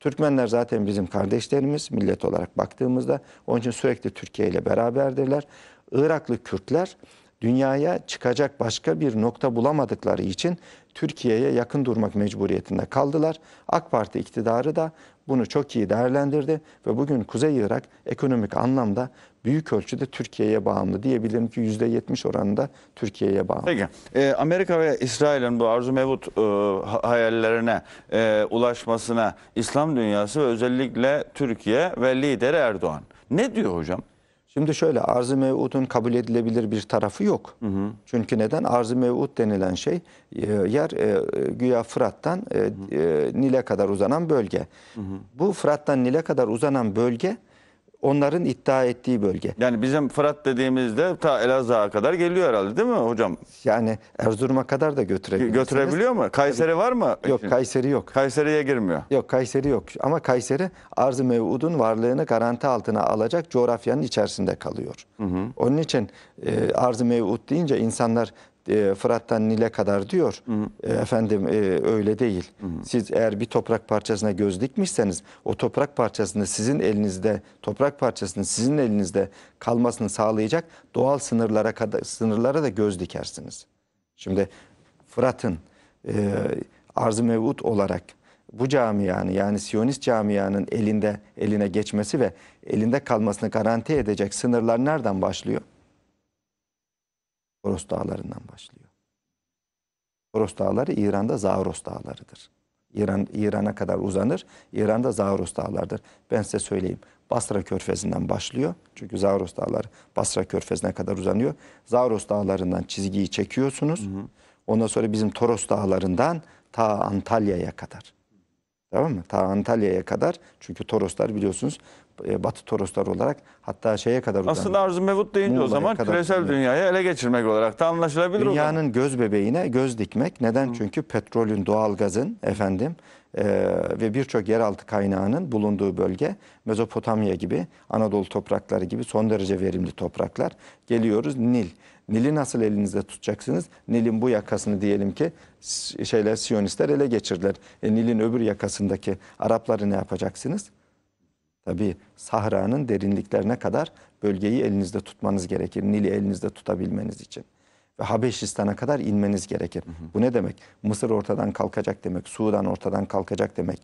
Türkmenler zaten bizim kardeşlerimiz millet olarak baktığımızda. Onun için sürekli Türkiye ile beraberdirler. Iraklı Kürtler dünyaya çıkacak başka bir nokta bulamadıkları için Türkiye'ye yakın durmak mecburiyetinde kaldılar. AK Parti iktidarı da bunu çok iyi değerlendirdi ve bugün Kuzey Irak ekonomik anlamda büyük ölçüde Türkiye'ye bağımlı diyebilirim ki %70 oranında Türkiye'ye bağımlı. Peki e, Amerika ve İsrail'in bu arzu mevut e, hayallerine e, ulaşmasına İslam dünyası ve özellikle Türkiye ve lideri Erdoğan ne diyor hocam? Şimdi şöyle arz-ı mev'udun kabul edilebilir bir tarafı yok. Hı hı. Çünkü neden? Arz-ı mev'ud denilen şey e, yer e, güya Fırat'tan e, e, Nil'e kadar uzanan bölge. Hı hı. Bu Fırat'tan Nil'e kadar uzanan bölge onların iddia ettiği bölge. Yani bizim Fırat dediğimizde ta Elazığ'a kadar geliyor herhalde değil mi hocam? Yani Erzurum'a kadar da götürebiliyor. Götürebiliyor mu? Kayseri var mı? Yok Şimdi, Kayseri yok. Kayseri'ye girmiyor. Yok Kayseri yok. Ama Kayseri arz-ı mevudun varlığını garanti altına alacak coğrafyanın içerisinde kalıyor. Hı hı. Onun için e, arz-ı mevud deyince insanlar e, Fırat'tan Nil'e kadar diyor. Hı hı. E, efendim e, öyle değil. Hı hı. Siz eğer bir toprak parçasına göz dikmişseniz o toprak parçasını sizin elinizde toprak parçasının sizin elinizde kalmasını sağlayacak doğal sınırlara kadar sınırlara da göz dikersiniz. Şimdi Fırat'ın e, arz-ı mevut olarak bu camianın yani Siyonist camianın elinde eline geçmesi ve elinde kalmasını garanti edecek sınırlar nereden başlıyor? Toros Dağları'ndan başlıyor. Toros Dağları İran'da Zavros Dağları'dır. İran İran'a kadar uzanır. İran'da Zavros Dağları'dır. Ben size söyleyeyim. Basra Körfezi'nden başlıyor. Çünkü Zavros Dağları Basra Körfezi'ne kadar uzanıyor. Zavros Dağları'ndan çizgiyi çekiyorsunuz. Hı hı. Ondan sonra bizim Toros Dağları'ndan ta Antalya'ya kadar. Tamam mı? Ta Antalya'ya kadar. Çünkü Toroslar biliyorsunuz e, Batı Toroslar olarak hatta şeye kadar uzandı. Aslında arzu mevut deyince o zaman kadar küresel dünyayı ele geçirmek olarak da anlaşılabilir. Dünyanın göz bebeğine göz dikmek. Neden? Hı. Çünkü petrolün, doğalgazın efendim e, ve birçok yeraltı kaynağının bulunduğu bölge Mezopotamya gibi, Anadolu toprakları gibi son derece verimli topraklar. Geliyoruz Nil. Nil'i nasıl elinizde tutacaksınız? Nil'in bu yakasını diyelim ki şeyler Siyonistler ele geçirdiler. E, Nil'in öbür yakasındaki Arapları ne yapacaksınız? Tabii sahranın derinliklerine kadar bölgeyi elinizde tutmanız gerekir. Nil'i elinizde tutabilmeniz için. Ve Habeşistan'a kadar inmeniz gerekir. Hı hı. Bu ne demek? Mısır ortadan kalkacak demek. Sudan ortadan kalkacak demek.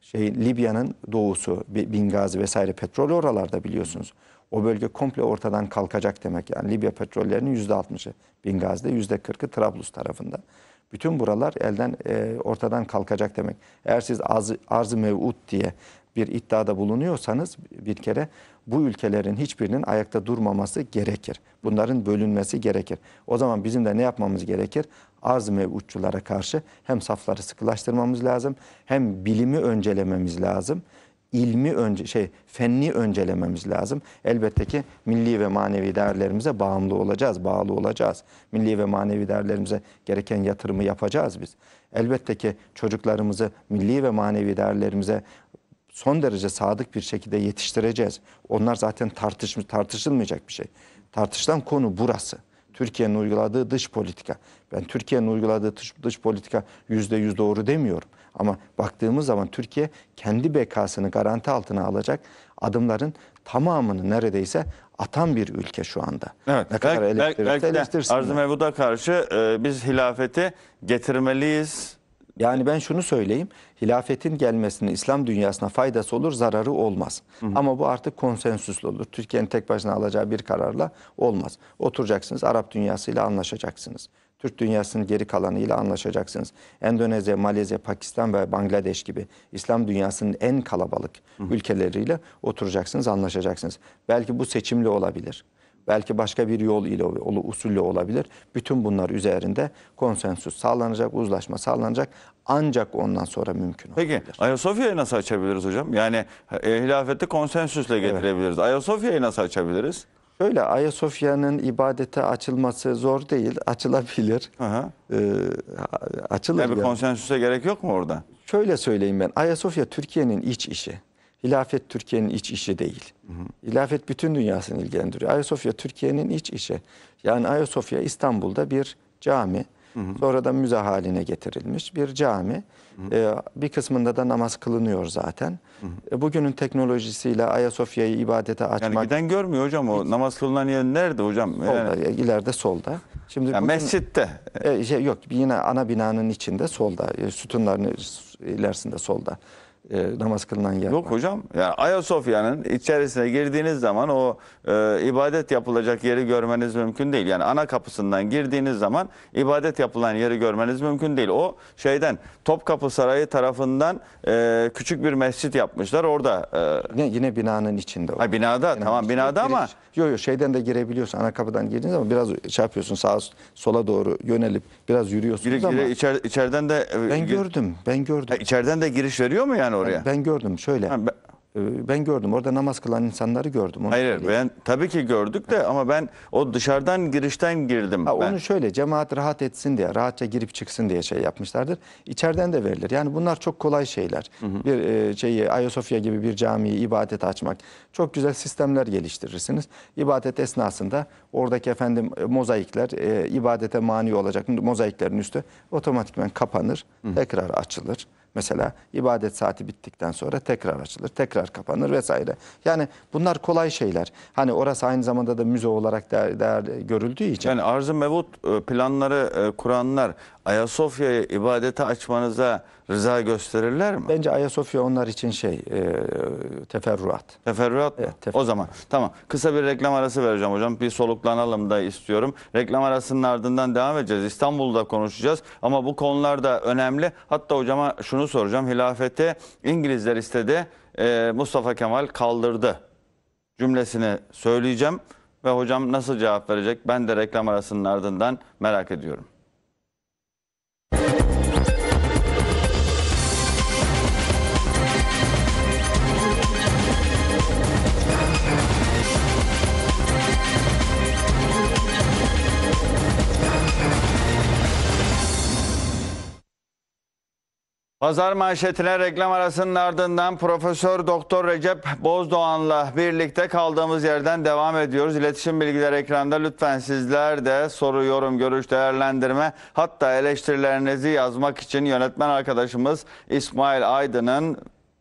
Şey, Libya'nın doğusu, Bingazi vesaire petrol oralarda biliyorsunuz. O bölge komple ortadan kalkacak demek. Yani Libya petrollerinin %60'ı Bingazi'de, %40'ı Trablus tarafında. Bütün buralar elden e, ortadan kalkacak demek. Eğer siz arz, arz mevut diye bir iddiada bulunuyorsanız bir kere bu ülkelerin hiçbirinin ayakta durmaması gerekir. Bunların bölünmesi gerekir. O zaman bizim de ne yapmamız gerekir? Az mevcutçulara karşı hem safları sıkılaştırmamız lazım, hem bilimi öncelememiz lazım ilmi önce şey fenni öncelememiz lazım. Elbette ki milli ve manevi değerlerimize bağımlı olacağız, bağlı olacağız. Milli ve manevi değerlerimize gereken yatırımı yapacağız biz. Elbette ki çocuklarımızı milli ve manevi değerlerimize son derece sadık bir şekilde yetiştireceğiz. Onlar zaten tartış, tartışılmayacak bir şey. Tartışılan konu burası. Türkiye'nin uyguladığı dış politika. Ben Türkiye'nin uyguladığı dış, dış politika yüzde yüz doğru demiyorum. Ama baktığımız zaman Türkiye kendi bekasını garanti altına alacak adımların tamamını neredeyse atan bir ülke şu anda. Evet, ne kadar belki, eleştirirse belki de Arzu Mevud'a karşı e, biz hilafeti getirmeliyiz yani ben şunu söyleyeyim, hilafetin gelmesinin İslam dünyasına faydası olur, zararı olmaz. Hı hı. Ama bu artık konsensüslü olur. Türkiye'nin tek başına alacağı bir kararla olmaz. Oturacaksınız, Arap dünyasıyla anlaşacaksınız. Türk dünyasının geri kalanıyla anlaşacaksınız. Endonezya, Malezya, Pakistan ve Bangladeş gibi İslam dünyasının en kalabalık hı hı. ülkeleriyle oturacaksınız, anlaşacaksınız. Belki bu seçimli olabilir. Belki başka bir yol ile usulle olabilir. Bütün bunlar üzerinde konsensüs sağlanacak, uzlaşma sağlanacak. Ancak ondan sonra mümkün Peki, olabilir. Peki Ayasofya'yı nasıl açabiliriz hocam? Yani e, hilafeti konsensüsle getirebiliriz. Evet. Ayasofya'yı nasıl açabiliriz? Şöyle Ayasofya'nın ibadete açılması zor değil, açılabilir. Aha. Ee, açılır. Yani bir konsensüse gerek yok mu orada? Şöyle söyleyeyim ben, Ayasofya Türkiye'nin iç işi hilafet Türkiye'nin iç işi değil. Hı Hilafet bütün dünyasını ilgilendiriyor. Ayasofya Türkiye'nin iç işi. Yani Ayasofya İstanbul'da bir cami. sonra da müze haline getirilmiş bir cami. Ee, bir kısmında da namaz kılınıyor zaten. E, bugünün teknolojisiyle Ayasofya'yı ibadete açmak... Yani giden görmüyor hocam o Hiç. namaz kılınan yer nerede hocam? Solda, yani... ileride solda. Şimdi yani bugün, mescitte. E, şey, yok yine ana binanın içinde solda. E, sütunların ilerisinde solda e, namaz kılınan yer Yok var. hocam yani Ayasofya'nın içerisine girdiğiniz zaman o e, ibadet yapılacak yeri görmeniz mümkün değil. Yani ana kapısından girdiğiniz zaman ibadet yapılan yeri görmeniz mümkün değil. O şeyden Topkapı Sarayı tarafından e, küçük bir mescit yapmışlar orada. E, Yine, yine binanın içinde. o. ha, binada Binanın tamam binada ama Yok yok şeyden de girebiliyorsun ana kapıdan girdiğiniz zaman biraz şey sağa sola doğru yönelip biraz yürüyorsunuz giri, ama içer, içeriden de e, ben gir- gördüm ben gördüm. Ha, içeriden de giriş veriyor mu yani oraya. Ben gördüm şöyle. Ha, ben... Ee, ben gördüm. Orada namaz kılan insanları gördüm. Onu Hayır söyleyeyim. ben tabii ki gördük de ama ben o dışarıdan girişten girdim. Ha, ben. Onu şöyle cemaat rahat etsin diye, rahatça girip çıksın diye şey yapmışlardır. İçeriden de verilir. Yani bunlar çok kolay şeyler. Hı hı. Bir e, şeyi Ayasofya gibi bir camiyi ibadet açmak. Çok güzel sistemler geliştirirsiniz. İbadet esnasında oradaki efendim e, mozaikler e, ibadete mani olacak mozaiklerin üstü otomatikman kapanır. Hı hı. Tekrar açılır. Mesela ibadet saati bittikten sonra tekrar açılır, tekrar kapanır vesaire. Yani bunlar kolay şeyler. Hani orası aynı zamanda da müze olarak değer, değer görüldüğü için. Yani arz-ı mevut e, planları e, kuranlar Ayasofya'yı ibadete açmanıza rıza gösterirler mi? Bence Ayasofya onlar için şey e, teferruat. Teferruat mı? Evet, teferruat. O zaman tamam kısa bir reklam arası vereceğim hocam. Bir soluklanalım da istiyorum. Reklam arasının ardından devam edeceğiz. İstanbul'da konuşacağız ama bu konular da önemli. Hatta hocama şunu soracağım. Hilafete İngilizler istedi e, Mustafa Kemal kaldırdı cümlesini söyleyeceğim. Ve hocam nasıl cevap verecek ben de reklam arasının ardından merak ediyorum. Pazar manşetine reklam arasının ardından Profesör Doktor Recep Bozdoğan'la birlikte kaldığımız yerden devam ediyoruz. İletişim bilgileri ekranda lütfen sizler de soru, yorum, görüş, değerlendirme hatta eleştirilerinizi yazmak için yönetmen arkadaşımız İsmail Aydın'ın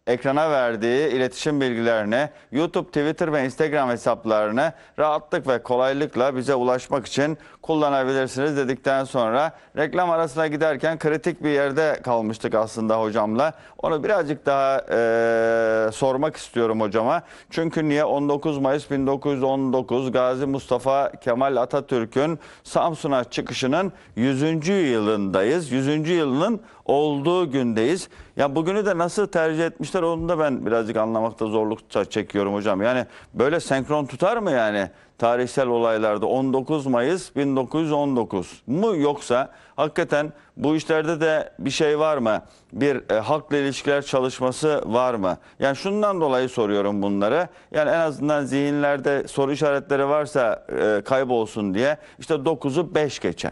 ekrana verdiği iletişim bilgilerini, YouTube, Twitter ve Instagram hesaplarını rahatlık ve kolaylıkla bize ulaşmak için kullanabilirsiniz dedikten sonra reklam arasına giderken kritik bir yerde kalmıştık aslında hocamla. Onu birazcık daha e, sormak istiyorum hocama. Çünkü niye 19 Mayıs 1919 Gazi Mustafa Kemal Atatürk'ün Samsun'a çıkışının 100. yılındayız. 100. yılının olduğu gündeyiz. Ya bugünü de nasıl tercih etmişler onu da ben birazcık anlamakta zorluk çekiyorum hocam. Yani böyle senkron tutar mı yani tarihsel olaylarda 19 Mayıs 1919 mu yoksa hakikaten bu işlerde de bir şey var mı? Bir e, halkla ilişkiler çalışması var mı? Yani şundan dolayı soruyorum bunları. Yani en azından zihinlerde soru işaretleri varsa e, kaybolsun diye işte 9'u 5 geçe.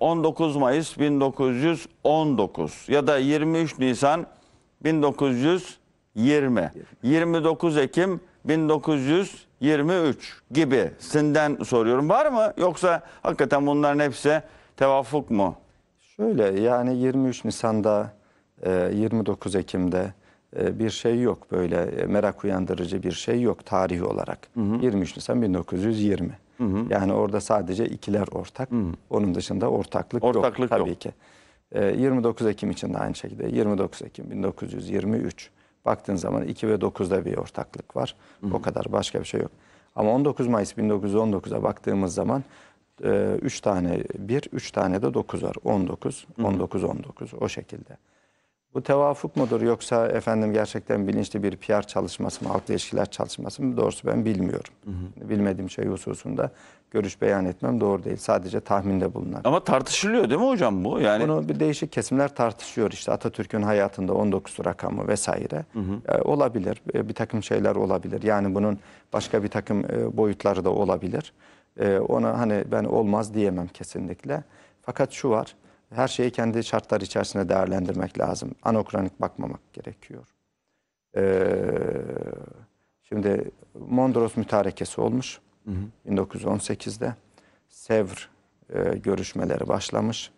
19 ee, Mayıs 1919 ya da 23 Nisan 1920, 29 Ekim 1923 gibi sinden soruyorum. Var mı yoksa hakikaten bunların hepsi tevafuk mu? Şöyle yani 23 Nisan'da 29 e, Ekim'de e, bir şey yok böyle e, merak uyandırıcı bir şey yok tarihi olarak. Hı hı. 23 Nisan 1920. Hı hı. Yani orada sadece ikiler ortak. Hı Onun dışında ortaklık, ortaklık yok, yok tabii ki. E, ee, 29 Ekim için de aynı şekilde. 29 Ekim 1923. Baktığın zaman 2 ve 9'da bir ortaklık var. Hı hı. O kadar başka bir şey yok. Ama 19 Mayıs 1919'a baktığımız zaman 3 e, tane 1, 3 tane de 9 var. 19, 19, 19 o şekilde. Bu tevafuk mudur yoksa efendim gerçekten bilinçli bir PR çalışması mı, halkla ilişkiler çalışması mı doğrusu ben bilmiyorum. Hı hı. Bilmediğim şey hususunda görüş beyan etmem doğru değil. Sadece tahminde bulunan. Ama tartışılıyor değil mi hocam bu? Yani bunu bir değişik kesimler tartışıyor işte Atatürk'ün hayatında 19 rakamı vesaire. Hı hı. E, olabilir. E, bir takım şeyler olabilir. Yani bunun başka bir takım e, boyutları da olabilir. E, ona hani ben olmaz diyemem kesinlikle. Fakat şu var her şeyi kendi şartlar içerisinde değerlendirmek lazım. Anokranik bakmamak gerekiyor. Ee, şimdi Mondros mütarekesi olmuş hı hı. 1918'de. Sevr e, görüşmeleri başlamış.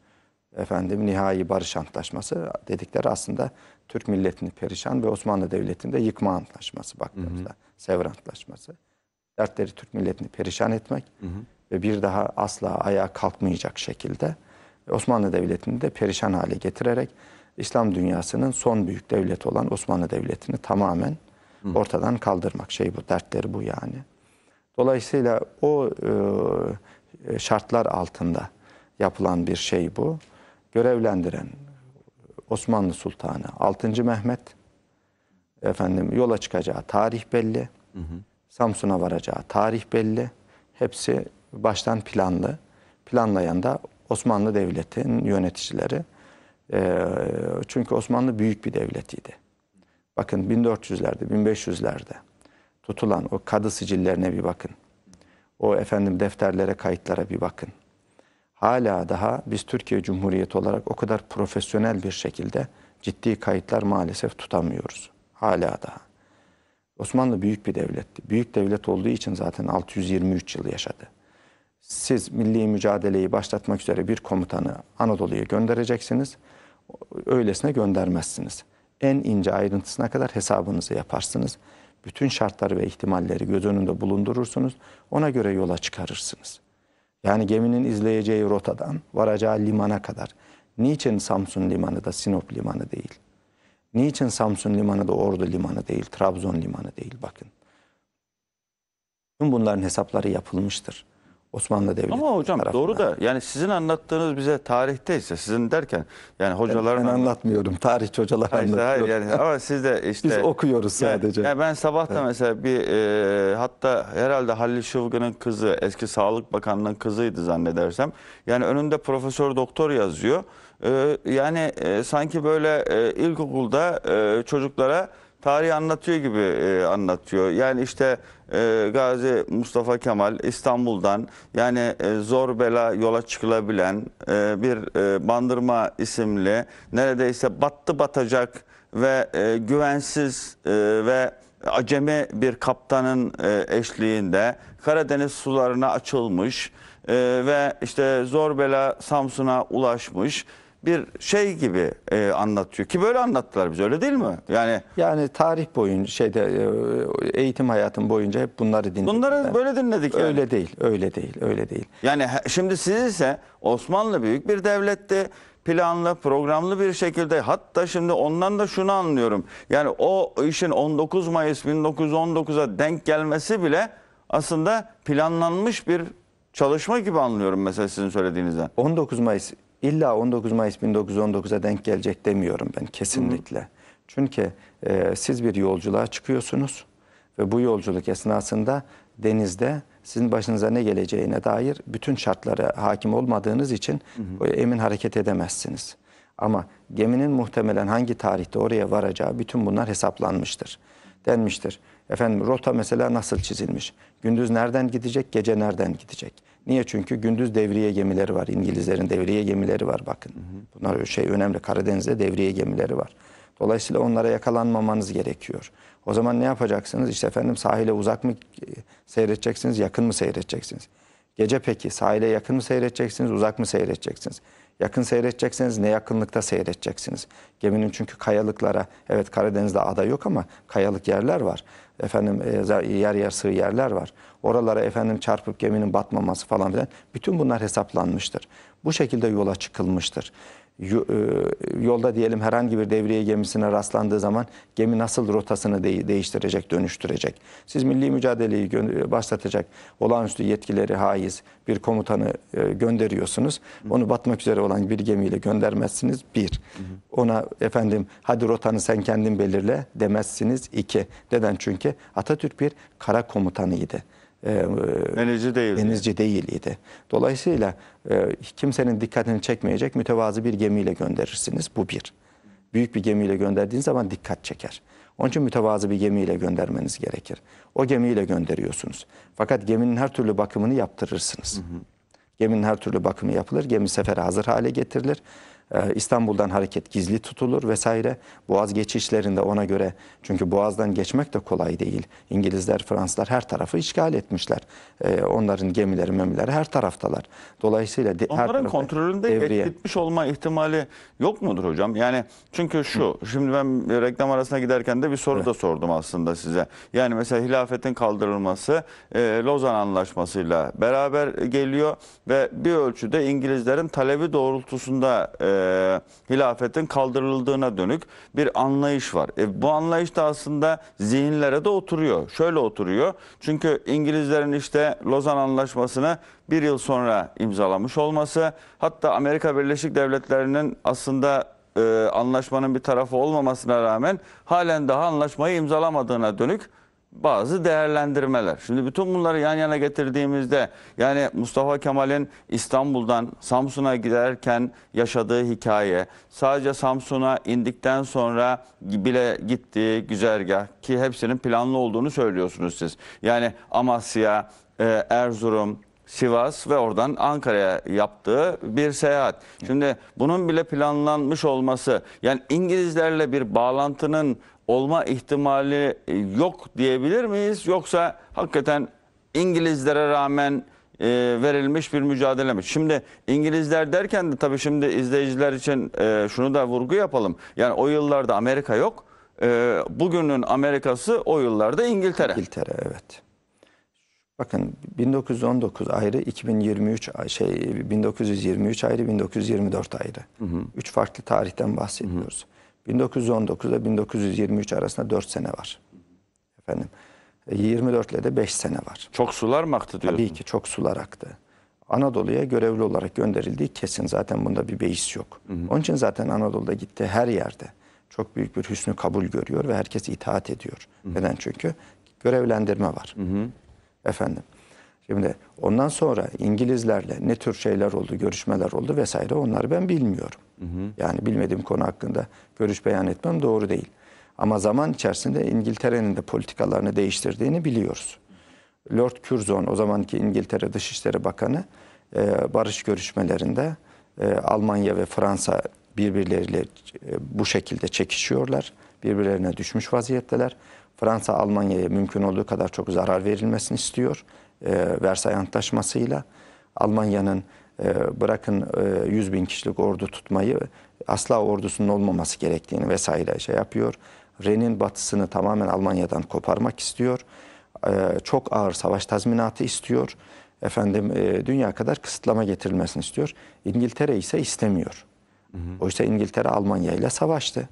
Efendim nihai barış antlaşması dedikleri aslında Türk milletini perişan ve Osmanlı Devleti'nde yıkma antlaşması baktığımızda. Hı hı. Sevr antlaşması. Dertleri Türk milletini perişan etmek hı hı. ve bir daha asla ayağa kalkmayacak şekilde Osmanlı Devleti'ni de perişan hale getirerek İslam dünyasının son büyük devlet olan Osmanlı Devleti'ni tamamen Hı. ortadan kaldırmak. Şey bu, dertleri bu yani. Dolayısıyla o e, e şartlar altında yapılan bir şey bu. Görevlendiren Osmanlı Sultanı 6. Mehmet efendim yola çıkacağı tarih belli. Samsun'a varacağı tarih belli. Hepsi baştan planlı. Planlayan da Osmanlı Devleti'nin yöneticileri. Ee, çünkü Osmanlı büyük bir devletiydi. Bakın 1400'lerde, 1500'lerde tutulan o kadı sicillerine bir bakın. O efendim defterlere, kayıtlara bir bakın. Hala daha biz Türkiye Cumhuriyeti olarak o kadar profesyonel bir şekilde ciddi kayıtlar maalesef tutamıyoruz. Hala daha. Osmanlı büyük bir devletti. Büyük devlet olduğu için zaten 623 yıl yaşadı siz milli mücadeleyi başlatmak üzere bir komutanı Anadolu'ya göndereceksiniz. Öylesine göndermezsiniz. En ince ayrıntısına kadar hesabınızı yaparsınız. Bütün şartları ve ihtimalleri göz önünde bulundurursunuz. Ona göre yola çıkarırsınız. Yani geminin izleyeceği rotadan varacağı limana kadar. Niçin Samsun limanı da Sinop limanı değil? Niçin Samsun limanı da Ordu limanı değil, Trabzon limanı değil bakın. Tüm bunların hesapları yapılmıştır. Osmanlı Devleti Ama hocam tarafından. doğru da yani sizin anlattığınız bize tarihte ise sizin derken yani hocaların ben, ben anlatmıyorum. Tarih hocalar hayır, anlatıyor. Hayır yani ama siz de işte biz okuyoruz yani, sadece. Yani ben sabah da evet. mesela bir e, hatta herhalde Halil Şıvgı'nın kızı eski Sağlık Bakanı'nın kızıydı zannedersem. Yani önünde profesör doktor yazıyor. E, yani e, sanki böyle e, ilkokulda e, çocuklara tarih anlatıyor gibi e, anlatıyor. Yani işte ee, Gazi Mustafa Kemal İstanbul'dan yani e, zor bela yola çıkılabilen e, bir e, Bandırma isimli neredeyse battı batacak ve güvensiz ve acemi bir kaptanın eşliğinde Karadeniz sularına açılmış ve işte zor bela Samsun'a ulaşmış bir şey gibi e, anlatıyor ki böyle anlattılar bize öyle değil mi? Yani yani tarih boyunca şeyde e, eğitim hayatım boyunca hep bunları dinledik. Bunları ben. böyle dinledik yani. Öyle değil, öyle değil, öyle değil. Yani şimdi siz ise Osmanlı büyük bir devletti. Planlı, programlı bir şekilde hatta şimdi ondan da şunu anlıyorum. Yani o işin 19 Mayıs 1919'a denk gelmesi bile aslında planlanmış bir çalışma gibi anlıyorum mesela sizin söylediğinizden. 19 Mayıs İlla 19 Mayıs 1919'a denk gelecek demiyorum ben kesinlikle. Hı hı. Çünkü e, siz bir yolculuğa çıkıyorsunuz ve bu yolculuk esnasında denizde sizin başınıza ne geleceğine dair bütün şartlara hakim olmadığınız için hı hı. emin hareket edemezsiniz. Ama geminin muhtemelen hangi tarihte oraya varacağı bütün bunlar hesaplanmıştır. Denmiştir. Efendim rota mesela nasıl çizilmiş? Gündüz nereden gidecek, gece nereden gidecek? Niye? Çünkü gündüz devriye gemileri var. İngilizlerin devriye gemileri var bakın. Bunlar şey önemli. Karadeniz'de devriye gemileri var. Dolayısıyla onlara yakalanmamanız gerekiyor. O zaman ne yapacaksınız? İşte efendim sahile uzak mı e, seyredeceksiniz, yakın mı seyredeceksiniz? Gece peki sahile yakın mı seyredeceksiniz, uzak mı seyredeceksiniz? Yakın seyredecekseniz ne yakınlıkta seyredeceksiniz. Geminin çünkü kayalıklara, evet Karadeniz'de ada yok ama kayalık yerler var. Efendim e, yer yer sığ yerler var. Oralara efendim çarpıp geminin batmaması falan filan. Bütün bunlar hesaplanmıştır. Bu şekilde yola çıkılmıştır. E, yolda diyelim herhangi bir devriye gemisine rastlandığı zaman gemi nasıl rotasını de değiştirecek, dönüştürecek? Siz milli mücadeleyi başlatacak olağanüstü yetkileri haiz bir komutanı e, gönderiyorsunuz. Onu batmak üzere olan bir gemiyle göndermezsiniz. Bir. Ona efendim hadi rotanı sen kendin belirle demezsiniz. iki. Neden? Çünkü Atatürk bir kara komutanıydı denizci değil Denizci değildi. Dolayısıyla kimsenin dikkatini çekmeyecek mütevazı bir gemiyle gönderirsiniz. Bu bir. Büyük bir gemiyle gönderdiğiniz zaman dikkat çeker. Onun için mütevazı bir gemiyle göndermeniz gerekir. O gemiyle gönderiyorsunuz. Fakat geminin her türlü bakımını yaptırırsınız. Hı hı. Geminin her türlü bakımı yapılır. Gemi sefere hazır hale getirilir. Ee, İstanbul'dan hareket gizli tutulur vesaire. Boğaz geçişlerinde ona göre çünkü Boğaz'dan geçmek de kolay değil. İngilizler, Fransızlar her tarafı işgal etmişler. Ee, onların gemileri, memileri her taraftalar. Dolayısıyla onların kontrolünde devriye... etmiş olma ihtimali yok mudur hocam? Yani çünkü şu, Hı. şimdi ben reklam arasına giderken de bir soru evet. da sordum aslında size. Yani mesela hilafetin kaldırılması e, Lozan Anlaşması'yla beraber geliyor ve bir ölçüde İngilizlerin talebi doğrultusunda e, ee, hilafetin kaldırıldığına dönük bir anlayış var. E, bu anlayış da aslında zihinlere de oturuyor. Şöyle oturuyor. Çünkü İngilizlerin işte Lozan Anlaşması'nı bir yıl sonra imzalamış olması hatta Amerika Birleşik Devletleri'nin aslında e, anlaşmanın bir tarafı olmamasına rağmen halen daha anlaşmayı imzalamadığına dönük bazı değerlendirmeler. Şimdi bütün bunları yan yana getirdiğimizde yani Mustafa Kemal'in İstanbul'dan Samsun'a giderken yaşadığı hikaye sadece Samsun'a indikten sonra bile gittiği güzergah ki hepsinin planlı olduğunu söylüyorsunuz siz. Yani Amasya, e, Erzurum, Sivas ve oradan Ankara'ya yaptığı bir seyahat. Şimdi bunun bile planlanmış olması yani İngilizlerle bir bağlantının olma ihtimali e, yok diyebilir miyiz? Yoksa hakikaten İngilizlere rağmen e, verilmiş bir mücadele mi? Şimdi İngilizler derken de tabii şimdi izleyiciler için e, şunu da vurgu yapalım. Yani o yıllarda Amerika yok. E, bugünün Amerikası o yıllarda İngiltere. İngiltere evet. Bakın 1919 ayrı, 2023 şey 1923 ayrı, 1924 ayrı. Hı hı. Üç farklı tarihten bahsediyoruz. Hı hı. 1919 ile 1923 arasında 4 sene var. Efendim 24 e, ile de 5 sene var. Çok sular mı aktı diyorsun? Tabii ki çok sular aktı. Anadolu'ya görevli olarak gönderildiği kesin. Zaten bunda bir beis yok. Hı hı. Onun için zaten Anadolu'da gitti her yerde. Çok büyük bir hüsnü kabul görüyor ve herkes itaat ediyor. Hı hı. Neden? Çünkü görevlendirme var. Hı hı. Efendim Şimdi ondan sonra İngilizlerle ne tür şeyler oldu, görüşmeler oldu vesaire onları ben bilmiyorum. Hı hı. Yani bilmediğim konu hakkında görüş beyan etmem doğru değil. Ama zaman içerisinde İngiltere'nin de politikalarını değiştirdiğini biliyoruz. Lord Curzon o zamanki İngiltere Dışişleri Bakanı e, barış görüşmelerinde e, Almanya ve Fransa birbirleriyle e, bu şekilde çekişiyorlar. Birbirlerine düşmüş vaziyetteler. Fransa Almanya'ya mümkün olduğu kadar çok zarar verilmesini istiyor e, Versay Antlaşması'yla Almanya'nın e, bırakın e, 100 bin kişilik ordu tutmayı asla ordusunun olmaması gerektiğini vesaire şey yapıyor. Ren'in batısını tamamen Almanya'dan koparmak istiyor. E, çok ağır savaş tazminatı istiyor. Efendim e, dünya kadar kısıtlama getirilmesini istiyor. İngiltere ise istemiyor. Hı hı. Oysa İngiltere Almanya ile savaştı.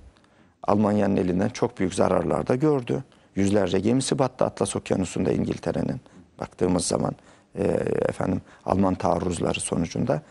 Almanya'nın elinden çok büyük zararlar da gördü. Yüzlerce gemisi battı Atlas Okyanusu'nda İngiltere'nin baktığımız zaman e, efendim Alman taarruzları sonucunda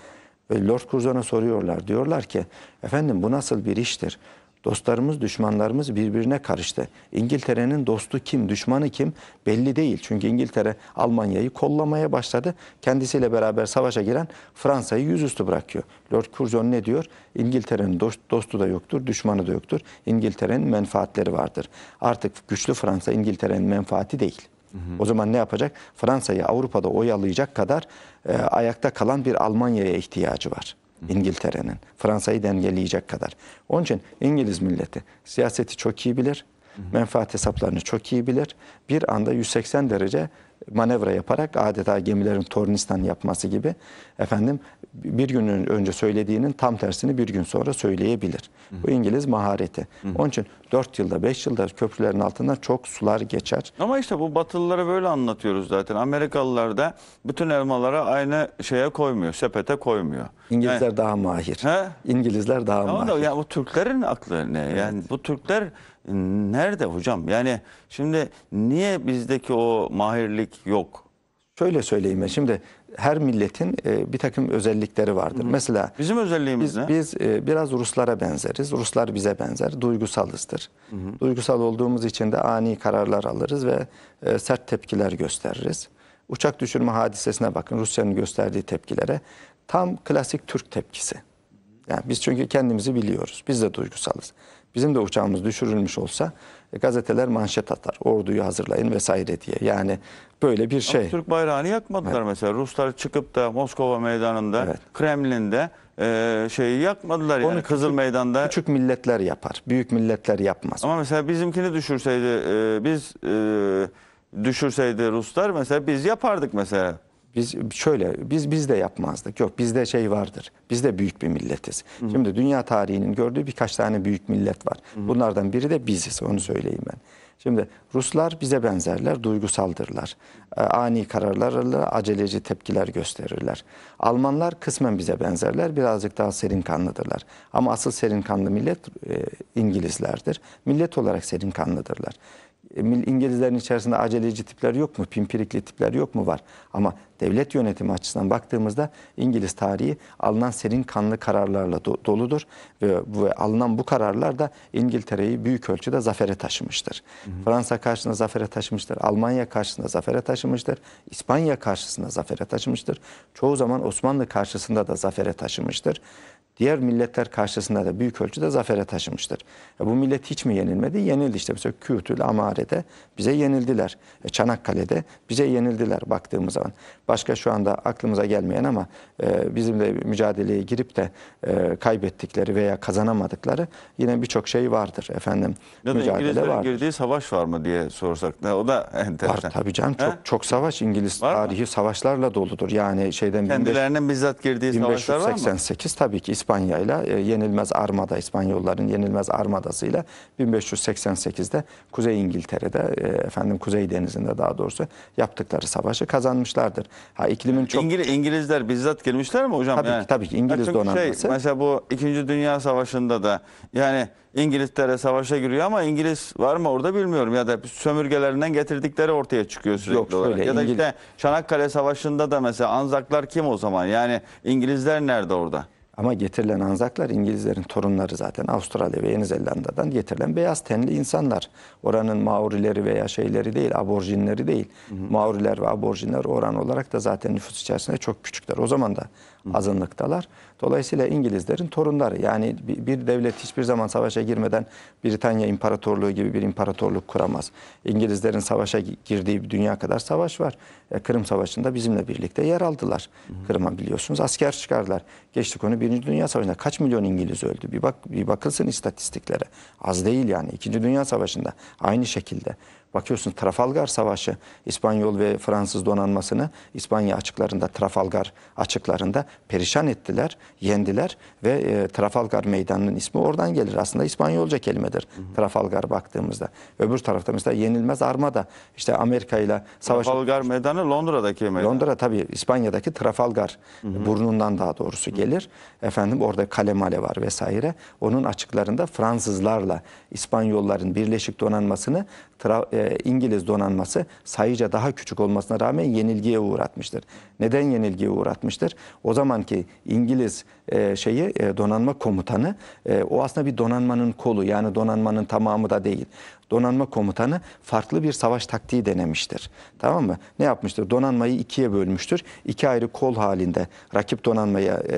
ve Lord Curzon'a soruyorlar. Diyorlar ki efendim bu nasıl bir iştir? Dostlarımız, düşmanlarımız birbirine karıştı. İngiltere'nin dostu kim, düşmanı kim belli değil. Çünkü İngiltere Almanya'yı kollamaya başladı. Kendisiyle beraber savaşa giren Fransa'yı yüzüstü bırakıyor. Lord Curzon ne diyor? İngiltere'nin dost, dostu da yoktur, düşmanı da yoktur. İngiltere'nin menfaatleri vardır. Artık güçlü Fransa İngiltere'nin menfaati değil. O zaman ne yapacak? Fransa'yı Avrupa'da oyalayacak kadar e, ayakta kalan bir Almanya'ya ihtiyacı var. İngiltere'nin. Fransa'yı dengeleyecek kadar. Onun için İngiliz milleti siyaseti çok iyi bilir. Menfaat hesaplarını çok iyi bilir. Bir anda 180 derece manevra yaparak adeta gemilerin tornistan yapması gibi efendim bir gün önce söylediğinin tam tersini bir gün sonra söyleyebilir. Bu İngiliz mahareti. Onun için 4 yılda 5 yılda köprülerin altından çok sular geçer. Ama işte bu batılılara böyle anlatıyoruz zaten. Amerikalılar da bütün elmalara aynı şeye koymuyor, sepete koymuyor. İngilizler yani, daha mahir. He? İngilizler daha Ama mahir. Da, yani bu Türklerin aklı ne? Yani evet. bu Türkler nerede hocam? Yani şimdi niye bizdeki o mahirlik yok? Şöyle söyleyeyim ben. Şimdi her milletin e, bir takım özellikleri vardır. Hı Mesela bizim özelliğimiz biz, ne? Biz e, biraz Ruslara benzeriz. Ruslar bize benzer. Duygusalızdır. Hı hı. Duygusal olduğumuz için de ani kararlar alırız ve e, sert tepkiler gösteririz. Uçak düşürme hadisesine bakın Rusya'nın gösterdiği tepkilere. Tam klasik Türk tepkisi. Yani biz çünkü kendimizi biliyoruz. Biz de duygusalız. Bizim de uçağımız düşürülmüş olsa e, gazeteler manşet atar. Orduyu hazırlayın vesaire diye. Yani böyle bir şey. Türk bayrağını yakmadılar evet. mesela. Ruslar çıkıp da Moskova meydanında, evet. Kremlin'de e, şeyi yakmadılar Onu yani küçük, Kızıl Meydan'da. Küçük milletler yapar. Büyük milletler yapmaz. Ama mesela bizimkini düşürseydi e, biz e, düşürseydi Ruslar mesela biz yapardık mesela. Biz şöyle biz biz de yapmazdık. Yok bizde şey vardır. Biz de büyük bir milletiz. Hı Şimdi dünya tarihinin gördüğü birkaç tane büyük millet var. -hı. Bunlardan biri de biziz onu söyleyeyim ben. Şimdi Ruslar bize benzerler, duygusaldırlar. Ee, ani kararlar alırlar, aceleci tepkiler gösterirler. Almanlar kısmen bize benzerler, birazcık daha serin kanlıdırlar. Ama asıl serin kanlı millet e, İngilizlerdir. Millet olarak serin kanlıdırlar. E, İngilizlerin içerisinde aceleci tipler yok mu? Pimpirikli tipler yok mu? Var. Ama devlet yönetimi açısından baktığımızda İngiliz tarihi alınan serin kanlı kararlarla do doludur. Ve, ve alınan bu kararlar da İngiltere'yi büyük ölçüde zafere taşımıştır. Hı hı. Fransa karşısında zafere taşımıştır. Almanya karşısında zafere taşımıştır. İspanya karşısında zafere taşımıştır. Çoğu zaman Osmanlı karşısında da zafere taşımıştır diğer milletler karşısında da büyük ölçüde zafere taşımıştır. E bu millet hiç mi yenilmedi? Yenildi işte. Mesela Kürtül, Amare'de bize yenildiler. E Çanakkale'de bize yenildiler baktığımız zaman. Başka şu anda aklımıza gelmeyen ama e, bizimle mücadeleye girip de e, kaybettikleri veya kazanamadıkları yine birçok şey vardır efendim. Ya mücadele var. girdiği savaş var mı diye sorsak ne o da enteresan. Var tabii canım çok çok savaş İngiliz var tarihi mı? savaşlarla doludur. Yani şeyden Kendilerinin 15, bizzat girdiği savaşlar var mı? 1588 tabii ki İspanya ile yenilmez armada İspanyolların yenilmez armadasıyla 1588'de Kuzey İngiltere'de e, efendim Kuzey Denizi'nde daha doğrusu yaptıkları savaşı kazanmışlardır. Ha iklimin çok İngiliz, İngilizler bizzat girmişler mi hocam? Tabii yani, ki, tabii ki İngiliz şey, donanması. Şey, mesela bu 2. Dünya Savaşı'nda da yani İngilizlere savaşa giriyor ama İngiliz var mı orada bilmiyorum ya da sömürgelerinden getirdikleri ortaya çıkıyor sürekli Yok, olarak. Öyle, ya da İngiliz... işte Çanakkale Savaşı'nda da mesela Anzaklar kim o zaman? Yani İngilizler nerede orada? Ama getirilen Anzaklar İngilizlerin torunları zaten Avustralya ve Yeni Zelanda'dan getirilen beyaz tenli insanlar. Oranın Maorileri veya şeyleri değil, aborjinleri değil. Hı hı. Maoriler ve aborjinler oran olarak da zaten nüfus içerisinde çok küçükler. O zaman da azınlıktalar. Hı hı. Dolayısıyla İngilizlerin torunları yani bir devlet hiçbir zaman savaşa girmeden Britanya İmparatorluğu gibi bir imparatorluk kuramaz. İngilizlerin savaşa girdiği bir dünya kadar savaş var. E, Kırım Savaşı'nda bizimle birlikte yer aldılar. Kırım'a biliyorsunuz asker çıkardılar. Geçti konu Birinci Dünya Savaşı'nda kaç milyon İngiliz öldü? Bir, bak, bir bakılsın istatistiklere. Az değil yani. İkinci Dünya Savaşı'nda aynı şekilde. Bakıyorsun Trafalgar Savaşı İspanyol ve Fransız donanmasını İspanya açıklarında Trafalgar açıklarında perişan ettiler, yendiler ve e, Trafalgar Meydanı'nın ismi oradan gelir. Aslında İspanyolca kelimedir hı hı. Trafalgar baktığımızda. Öbür tarafta mesela yenilmez armada işte Amerika ile savaş Trafalgar Meydanı Londra'daki meydan. Londra tabii İspanya'daki Trafalgar hı hı. burnundan daha doğrusu gelir. Hı Efendim orada Kalemale var vesaire. Onun açıklarında Fransızlarla İspanyolların birleşik donanmasını tra, e, e, İngiliz donanması sayıca daha küçük olmasına rağmen yenilgiye uğratmıştır. Neden yenilgiye uğratmıştır? O zamanki İngiliz e, şeyi e, donanma komutanı e, o aslında bir donanmanın kolu yani donanmanın tamamı da değil donanma komutanı farklı bir savaş taktiği denemiştir. Tamam mı? Ne yapmıştır? Donanmayı ikiye bölmüştür. İki ayrı kol halinde rakip donanmaya e, e,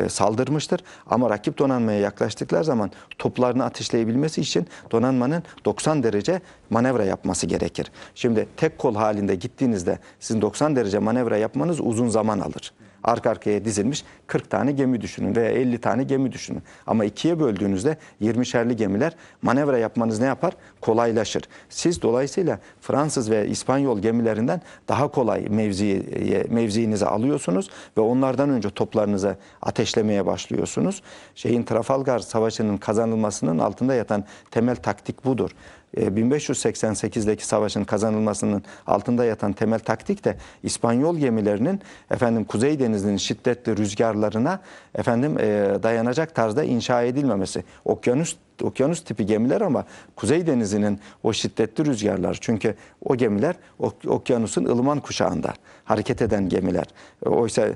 e saldırmıştır. Ama rakip donanmaya yaklaştıkları zaman toplarını ateşleyebilmesi için donanmanın 90 derece manevra yapması gerekir. Şimdi tek kol halinde gittiğinizde sizin 90 derece manevra yapmanız uzun zaman alır. Arka arkaya dizilmiş 40 tane gemi düşünün veya 50 tane gemi düşünün. Ama ikiye böldüğünüzde 20'şerli gemiler manevra yapmanız ne yapar? Kolaylaşır. Siz dolayısıyla Fransız ve İspanyol gemilerinden daha kolay mevziye, mevziinize alıyorsunuz ve onlardan önce toplarınıza ateşlemeye başlıyorsunuz. Şeyin Trafalgar Savaşı'nın kazanılmasının altında yatan temel taktik budur. 1588'deki e, savaşın kazanılmasının altında yatan temel taktik de İspanyol gemilerinin efendim Kuzey Denizi'nin şiddetli rüzgarlarına efendim e, dayanacak tarzda inşa edilmemesi. Okyanus okyanus tipi gemiler ama Kuzey Denizi'nin o şiddetli rüzgarlar. Çünkü o gemiler ok, okyanusun ılıman kuşağında hareket eden gemiler. Oysa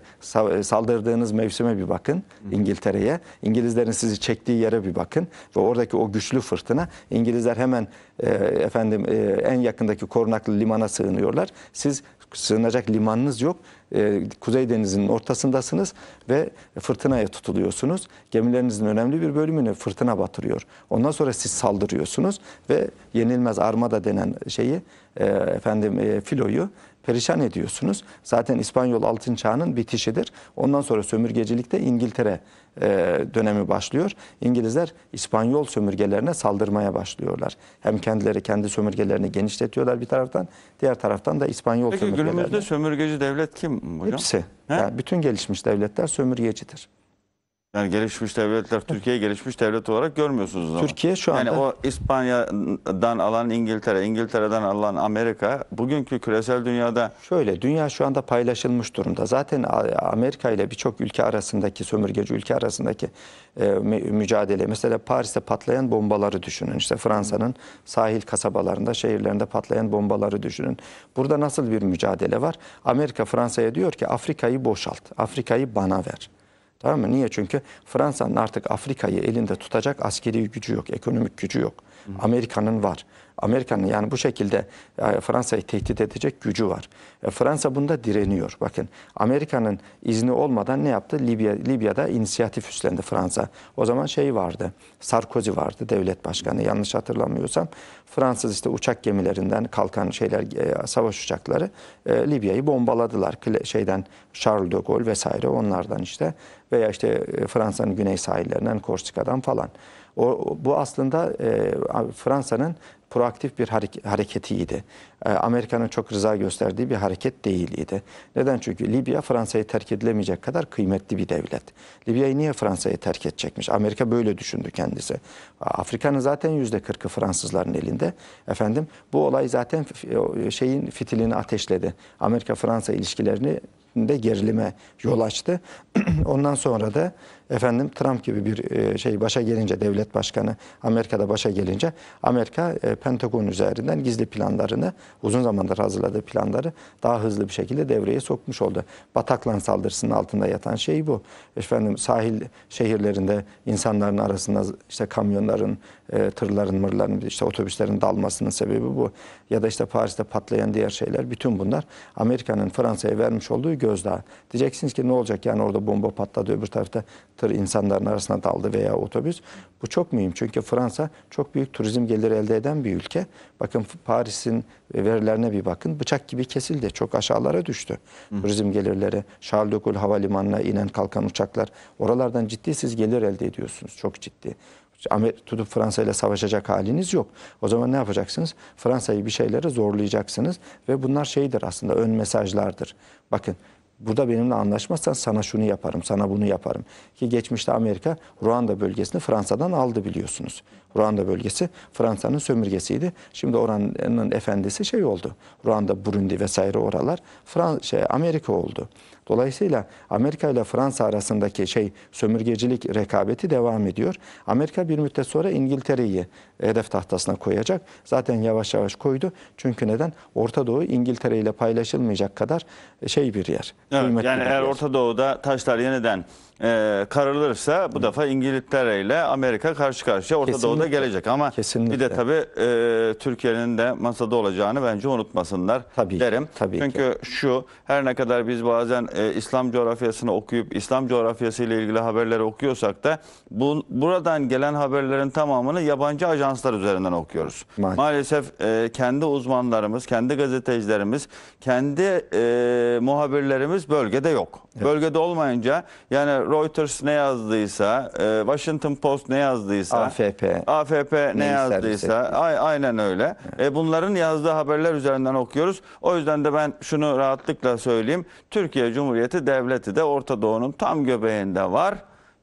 saldırdığınız mevsime bir bakın İngiltere'ye. İngilizlerin sizi çektiği yere bir bakın ve oradaki o güçlü fırtına İngilizler hemen e, efendim e, en yakındaki korunaklı limana sığınıyorlar. Siz sığınacak limanınız yok. E, Kuzey Denizi'nin ortasındasınız ve fırtınaya tutuluyorsunuz. Gemilerinizin önemli bir bölümünü fırtına batırıyor. Ondan sonra siz saldırıyorsunuz ve yenilmez armada denen şeyi efendim filoyu perişan ediyorsunuz. Zaten İspanyol altın çağının bitişidir. Ondan sonra sömürgecilikte İngiltere e, dönemi başlıyor. İngilizler İspanyol sömürgelerine saldırmaya başlıyorlar. Hem kendileri kendi sömürgelerini genişletiyorlar bir taraftan, diğer taraftan da İspanyol Peki, sömürgelerini. Peki günümüzde sömürgeci devlet kim hocam? Hepsi. Yani bütün gelişmiş devletler sömürgecidir. Yani gelişmiş devletler, Türkiye'yi gelişmiş devlet olarak görmüyorsunuz zaman. Türkiye şu anda... Yani o İspanya'dan alan İngiltere, İngiltere'den alan Amerika, bugünkü küresel dünyada... Şöyle, dünya şu anda paylaşılmış durumda. Zaten Amerika ile birçok ülke arasındaki, sömürgeci ülke arasındaki e, mücadele. Mesela Paris'te patlayan bombaları düşünün. İşte Fransa'nın sahil kasabalarında, şehirlerinde patlayan bombaları düşünün. Burada nasıl bir mücadele var? Amerika Fransa'ya diyor ki Afrika'yı boşalt, Afrika'yı bana ver. Tamam mı? Niye? Çünkü Fransa'nın artık Afrika'yı elinde tutacak askeri gücü yok, ekonomik gücü yok. Amerika'nın var. Amerika'nın yani bu şekilde e, Fransa'yı tehdit edecek gücü var. E, Fransa bunda direniyor. Bakın Amerika'nın izni olmadan ne yaptı? Libya Libya'da inisiyatif üstlendi Fransa. O zaman şey vardı. Sarkozy vardı devlet başkanı yanlış hatırlamıyorsam. Fransız işte uçak gemilerinden kalkan şeyler e, savaş uçakları Libya'yı bombaladılar. Şeyden Charles de Gaulle vesaire onlardan işte veya işte Fransa'nın güney sahillerinden Korsika'dan falan. O, bu aslında e, Fransa'nın proaktif bir hareket, hareketiydi. E, Amerika'nın çok rıza gösterdiği bir hareket değildi. Neden? Çünkü Libya Fransa'yı terk edilemeyecek kadar kıymetli bir devlet. Libya'yı niye Fransa'yı terk edecekmiş? Amerika böyle düşündü kendisi. Afrika'nın zaten yüzde kırkı Fransızların elinde. Efendim bu olay zaten şeyin fitilini ateşledi. Amerika-Fransa ilişkilerini de gerilime yol açtı. Ondan sonra da efendim Trump gibi bir e, şey başa gelince devlet başkanı Amerika'da başa gelince Amerika e, Pentagon üzerinden gizli planlarını uzun zamandır hazırladığı planları daha hızlı bir şekilde devreye sokmuş oldu. Bataklan saldırısının altında yatan şey bu. Efendim sahil şehirlerinde insanların arasında işte kamyonların, e, tırların, mırların, işte otobüslerin dalmasının sebebi bu. Ya da işte Paris'te patlayan diğer şeyler bütün bunlar Amerika'nın Fransa'ya vermiş olduğu gözdağı. Diyeceksiniz ki ne olacak yani orada bomba patladı öbür tarafta tır insanların arasına daldı veya otobüs. Bu çok mühim çünkü Fransa çok büyük turizm geliri elde eden bir ülke. Bakın Paris'in verilerine bir bakın. Bıçak gibi kesildi. Çok aşağılara düştü. Hı. Turizm gelirleri. Charles de Gaulle havalimanına inen kalkan uçaklar. Oralardan ciddi siz gelir elde ediyorsunuz. Çok ciddi. Tutup Fransa ile savaşacak haliniz yok. O zaman ne yapacaksınız? Fransa'yı bir şeylere zorlayacaksınız ve bunlar şeydir aslında ön mesajlardır. Bakın burada benimle anlaşmazsan sana şunu yaparım, sana bunu yaparım. Ki geçmişte Amerika Ruanda bölgesini Fransa'dan aldı biliyorsunuz. Ruanda bölgesi Fransa'nın sömürgesiydi. Şimdi oranın efendisi şey oldu. Ruanda, Burundi vesaire oralar Frans şey, Amerika oldu. Dolayısıyla Amerika ile Fransa arasındaki şey sömürgecilik rekabeti devam ediyor. Amerika bir müddet sonra İngiltere'yi hedef tahtasına koyacak. Zaten yavaş yavaş koydu. Çünkü neden? Orta Doğu İngiltere ile paylaşılmayacak kadar şey bir yer. Evet, yani eğer yer. Orta Doğu'da taşlar yeniden e, karılırsa bu Hı. defa İngiltere ile Amerika karşı karşıya Orta Kesinlikle. Doğu'da gelecek. Ama Kesinlikle. bir de tabii e, Türkiye'nin de masada olacağını bence unutmasınlar tabii derim. Ki, tabii Çünkü ki. şu her ne kadar biz bazen e, İslam coğrafyasını okuyup İslam coğrafyası ile ilgili haberleri okuyorsak da bu, buradan gelen haberlerin tamamını yabancı ajanslar üzerinden okuyoruz. Maalesef, Maalesef e, kendi uzmanlarımız, kendi gazetecilerimiz, kendi e, muhabirlerimiz bölgede yok. Evet. Bölgede olmayınca yani Reuters ne yazdıysa, e, Washington Post ne yazdıysa, AFP, AFP ne, yazdıysa, ay, aynen öyle. E, bunların yazdığı haberler üzerinden okuyoruz. O yüzden de ben şunu rahatlıkla söyleyeyim. Türkiye Cumhuriyeti Devleti de Orta Doğu'nun tam göbeğinde var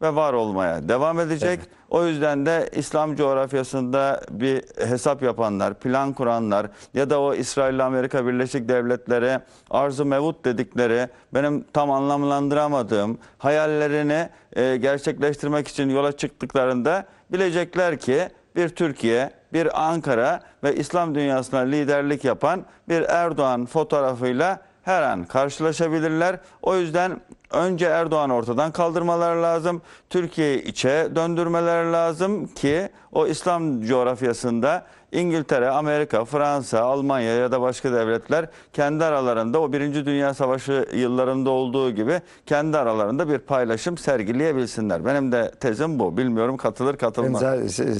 ve var olmaya devam edecek. Evet. O yüzden de İslam coğrafyasında bir hesap yapanlar, plan kuranlar ya da o İsrail Amerika Birleşik Devletleri arzu mevut dedikleri benim tam anlamlandıramadığım hayallerini e, gerçekleştirmek için yola çıktıklarında bilecekler ki bir Türkiye, bir Ankara ve İslam dünyasına liderlik yapan bir Erdoğan fotoğrafıyla her an karşılaşabilirler. O yüzden önce Erdoğan ortadan kaldırmalar lazım. Türkiye'yi içe döndürmeler lazım ki o İslam coğrafyasında İngiltere, Amerika, Fransa, Almanya ya da başka devletler kendi aralarında o Birinci Dünya Savaşı yıllarında olduğu gibi kendi aralarında bir paylaşım sergileyebilsinler. Benim de tezim bu. Bilmiyorum katılır katılmaz.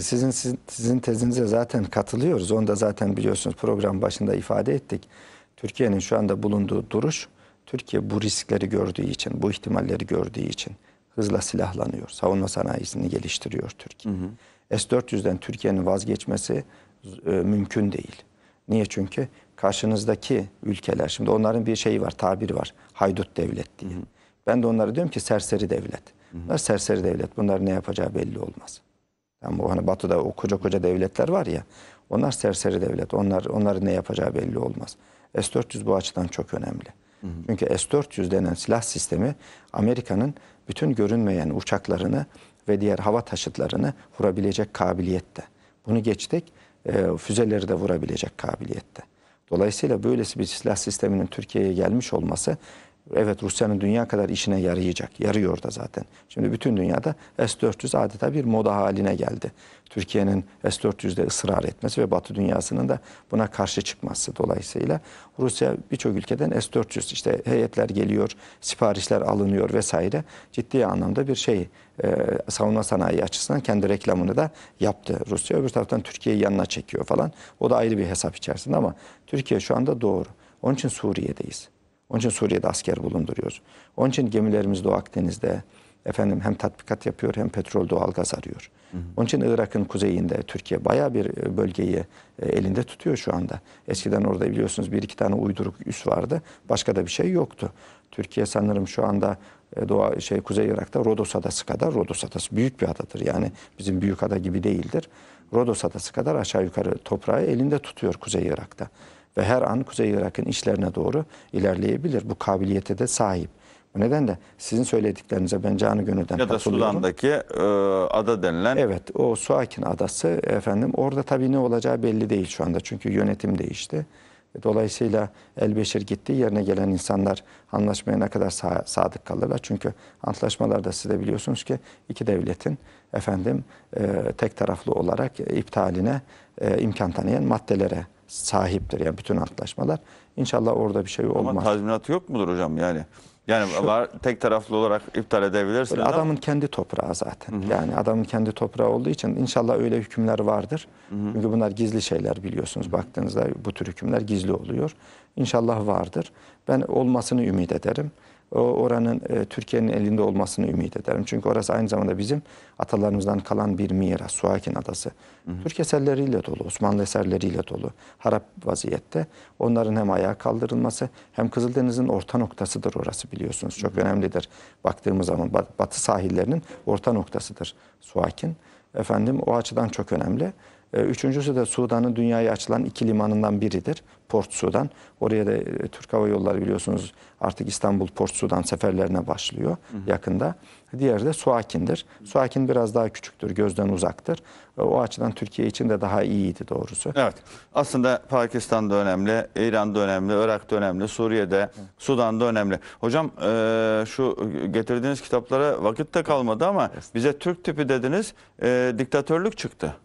Sizin, sizin tezinize zaten katılıyoruz. Onu da zaten biliyorsunuz program başında ifade ettik. Türkiye'nin şu anda bulunduğu duruş Türkiye bu riskleri gördüğü için, bu ihtimalleri gördüğü için hızla silahlanıyor. Savunma sanayisini geliştiriyor Türkiye. Hı hı. S-400'den Türkiye'nin vazgeçmesi e, mümkün değil. Niye? Çünkü karşınızdaki ülkeler, şimdi onların bir şeyi var, tabiri var. Haydut devlet diye. Hı hı. Ben de onlara diyorum ki serseri devlet. Bunlar serseri devlet. Bunlar ne yapacağı belli olmaz. Yani bu hani Batı'da o koca koca devletler var ya. Onlar serseri devlet. Onlar onları ne yapacağı belli olmaz. S-400 bu açıdan çok önemli. Hı hı. Çünkü S-400 denen silah sistemi Amerika'nın bütün görünmeyen uçaklarını ve diğer hava taşıtlarını vurabilecek kabiliyette. Bunu geçtik, e, füzeleri de vurabilecek kabiliyette. Dolayısıyla böylesi bir silah sisteminin Türkiye'ye gelmiş olması evet Rusya'nın dünya kadar işine yarayacak. Yarıyor da zaten. Şimdi bütün dünyada S-400 adeta bir moda haline geldi. Türkiye'nin S-400'de ısrar etmesi ve Batı dünyasının da buna karşı çıkması dolayısıyla Rusya birçok ülkeden S-400 işte heyetler geliyor, siparişler alınıyor vesaire ciddi anlamda bir şey e, savunma sanayi açısından kendi reklamını da yaptı Rusya. Öbür taraftan Türkiye'yi yanına çekiyor falan. O da ayrı bir hesap içerisinde ama Türkiye şu anda doğru. Onun için Suriye'deyiz. Onun için Suriye'de asker bulunduruyoruz. Onun için gemilerimiz Doğu Akdeniz'de efendim hem tatbikat yapıyor hem petrol doğalgaz arıyor. Onun için Irak'ın kuzeyinde Türkiye baya bir e, bölgeyi e, elinde tutuyor şu anda. Eskiden orada biliyorsunuz bir iki tane uyduruk üs vardı. Başka da bir şey yoktu. Türkiye sanırım şu anda e, Doğa, şey, Kuzey Irak'ta Rodos Adası kadar Rodos Adası büyük bir adadır. Yani bizim büyük ada gibi değildir. Rodos Adası kadar aşağı yukarı toprağı elinde tutuyor Kuzey Irak'ta ve her an Kuzey Irak'ın içlerine doğru ilerleyebilir. Bu kabiliyete de sahip. Bu nedenle sizin söylediklerinize ben canı gönülden ya katılıyorum. Ya da Sudan'daki e, ada denilen... Evet o Suakin adası efendim orada tabii ne olacağı belli değil şu anda. Çünkü yönetim değişti. Dolayısıyla Elbeşir gitti yerine gelen insanlar anlaşmaya ne kadar sa sadık kalırlar. Çünkü antlaşmalarda siz de biliyorsunuz ki iki devletin efendim e, tek taraflı olarak iptaline e, imkan tanıyan maddelere sahiptir. Yani bütün antlaşmalar. İnşallah orada bir şey olmaz. Ama tazminatı yok mudur hocam yani? Yani Şu, var tek taraflı olarak iptal edebilirsin. Adamın ama. kendi toprağı zaten. Hı -hı. Yani adamın kendi toprağı olduğu için inşallah öyle hükümler vardır. Hı -hı. Çünkü bunlar gizli şeyler biliyorsunuz. Hı -hı. Baktığınızda bu tür hükümler gizli oluyor. İnşallah vardır. Ben olmasını ümit ederim. O oranın e, Türkiye'nin elinde olmasını ümit ederim. Çünkü orası aynı zamanda bizim atalarımızdan kalan bir miras. Suakin Adası. Hı hı. Türk eserleriyle dolu, Osmanlı eserleriyle dolu. Harap vaziyette. Onların hem ayağa kaldırılması hem Kızıldeniz'in orta noktasıdır orası biliyorsunuz. Çok hı hı. önemlidir. Baktığımız zaman batı sahillerinin orta noktasıdır Suakin. Efendim o açıdan çok önemli. E, üçüncüsü de Sudan'ın dünyaya açılan iki limanından biridir. Port Sudan. Oraya da e, Türk Hava Yolları biliyorsunuz artık İstanbul Port Sudan seferlerine başlıyor hı hı. yakında. Diğeri de Suakin'dir. Suakin biraz daha küçüktür, gözden uzaktır. E, o açıdan Türkiye için de daha iyiydi doğrusu. Evet. Aslında Pakistan'da önemli, İran'da önemli, Irak'ta önemli, Suriye'de, Sudan'da önemli. Hocam şu getirdiğiniz kitaplara vakit de kalmadı ama bize Türk tipi dediniz, diktatörlük çıktı.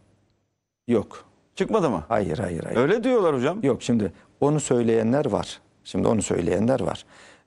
Yok. Çıkmadı mı? Hayır hayır hayır. Öyle diyorlar hocam. Yok şimdi onu söyleyenler var. Şimdi onu söyleyenler var.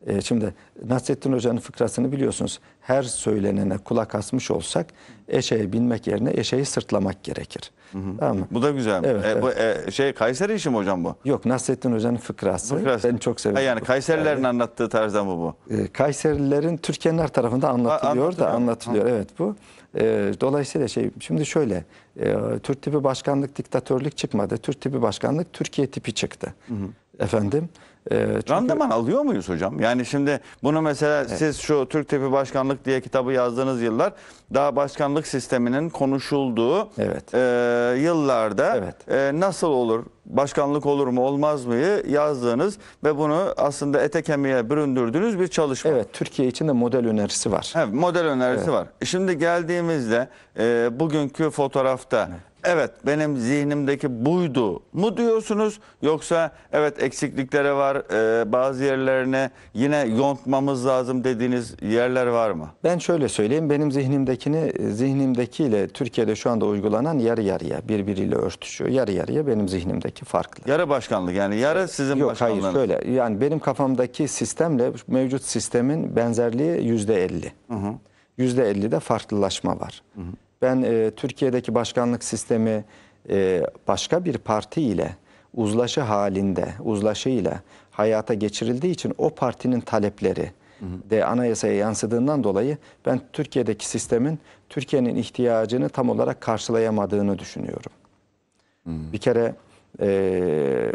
Ee, şimdi Nasrettin Hoca'nın fıkrasını biliyorsunuz. Her söylenene kulak asmış olsak eşeğe binmek yerine eşeği sırtlamak gerekir. Hı hı. Tamam mı? Bu da güzel. Evet, e, Bu, e, şey Kayseri işi mi hocam bu? Yok Nasrettin Hoca'nın fıkrası. fıkrası. Ben çok seviyorum. yani Kayserilerin yani, anlattığı tarzdan bu bu. E, Kayserilerin Türkiye'nin her tarafında anlatılıyor ha, da anlatılıyor. Ha. Evet bu. Ee, dolayısıyla şey şimdi şöyle e, Türk tipi başkanlık diktatörlük çıkmadı. Türk tipi başkanlık Türkiye tipi çıktı. Hı hı. Efendim. E, çünkü... Randıman alıyor muyuz hocam? Yani şimdi bunu mesela evet. siz şu Türk tipi başkanlık diye kitabı yazdığınız yıllar daha başkanlık sisteminin konuşulduğu evet. e, yıllarda evet. e, nasıl olur, başkanlık olur mu olmaz mıyı yazdığınız ve bunu aslında ete kemiğe büründürdüğünüz bir çalışma. Evet, Türkiye için de model önerisi var. Evet, model önerisi evet. var. Şimdi geldiğimizde e, bugünkü fotoğrafta evet evet benim zihnimdeki buydu mu diyorsunuz yoksa evet eksiklikleri var e, bazı yerlerine yine yontmamız lazım dediğiniz yerler var mı? Ben şöyle söyleyeyim benim zihnimde zihnimdekini e, zihnimdekiyle Türkiye'de şu anda uygulanan yarı yarıya birbiriyle örtüşüyor. Yarı yarıya benim zihnimdeki farklı. Yarı başkanlık yani yarı sizin Yok, başkanlığınız. Yok hayır şöyle yani benim kafamdaki sistemle mevcut sistemin benzerliği yüzde elli. Yüzde elli de farklılaşma var. Hı hı. Ben e, Türkiye'deki başkanlık sistemi e, başka bir parti ile uzlaşı halinde, uzlaşıyla hayata geçirildiği için o partinin talepleri, de anayasaya yansıdığından dolayı ben Türkiye'deki sistemin Türkiye'nin ihtiyacını tam olarak karşılayamadığını düşünüyorum. Hmm. Bir kere ee,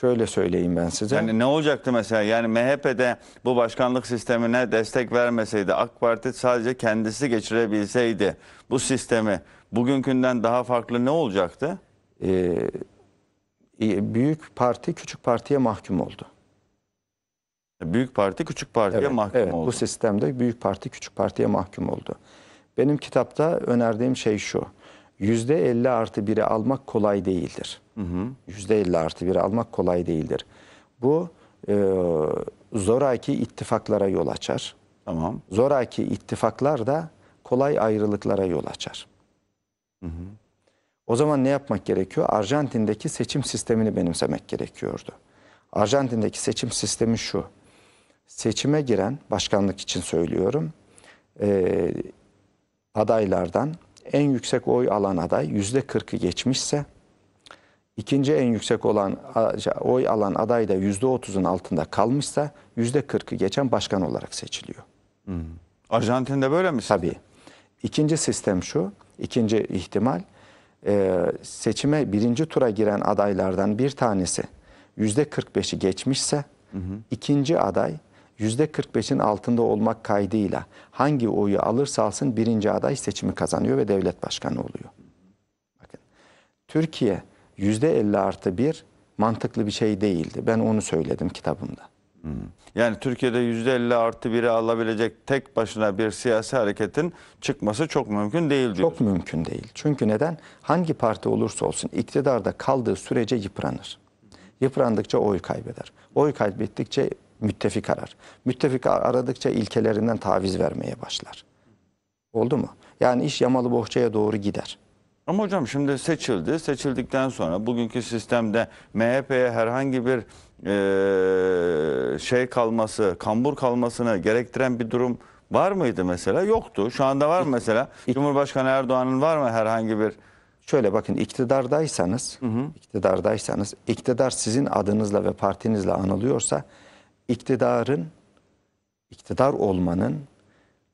şöyle söyleyeyim ben size. Yani ne olacaktı mesela? Yani MHP'de bu başkanlık sistemine destek vermeseydi, AK Parti sadece kendisi geçirebilseydi bu sistemi bugünkünden daha farklı ne olacaktı? Ee, büyük parti küçük partiye mahkum oldu. Büyük parti küçük partiye evet, mahkum evet, oldu. Bu sistemde büyük parti küçük partiye mahkum oldu. Benim kitapta önerdiğim şey şu. yüzde elli artı biri almak kolay değildir. Yüzde elli artı biri almak kolay değildir. Bu e, zoraki ittifaklara yol açar. Tamam. Zoraki ittifaklar da kolay ayrılıklara yol açar. Hı hı. O zaman ne yapmak gerekiyor? Arjantin'deki seçim sistemini benimsemek gerekiyordu. Arjantin'deki seçim sistemi şu seçime giren, başkanlık için söylüyorum, e, adaylardan en yüksek oy alan aday yüzde 40'ı geçmişse, ikinci en yüksek olan oy alan aday da yüzde 30'un altında kalmışsa yüzde 40'ı geçen başkan olarak seçiliyor. Hmm. Arjantin'de böyle mi? Tabii. İkinci sistem şu, ikinci ihtimal e, seçime birinci tura giren adaylardan bir tanesi yüzde 45'i geçmişse hı hı. ikinci aday %45'in altında olmak kaydıyla hangi oyu alırsa alsın birinci aday seçimi kazanıyor ve devlet başkanı oluyor. Bakın Türkiye %50 artı 1 mantıklı bir şey değildi. Ben onu söyledim kitabımda. Hmm. Yani Türkiye'de %50 artı 1'i alabilecek tek başına bir siyasi hareketin çıkması çok mümkün değil diyor. Çok mümkün değil. Çünkü neden? Hangi parti olursa olsun iktidarda kaldığı sürece yıpranır. Yıprandıkça oy kaybeder. Oy kaybettikçe müttefik arar. Müttefik aradıkça ilkelerinden taviz vermeye başlar. Oldu mu? Yani iş yamalı bohçaya doğru gider. Ama hocam şimdi seçildi. Seçildikten sonra bugünkü sistemde MHP'ye herhangi bir e, şey kalması, kambur kalmasını gerektiren bir durum var mıydı mesela? Yoktu. Şu anda var mı mesela? Cumhurbaşkanı Erdoğan'ın var mı herhangi bir Şöyle bakın iktidardaysanız, hı hı. iktidardaysanız, iktidar sizin adınızla ve partinizle anılıyorsa iktidarın, iktidar olmanın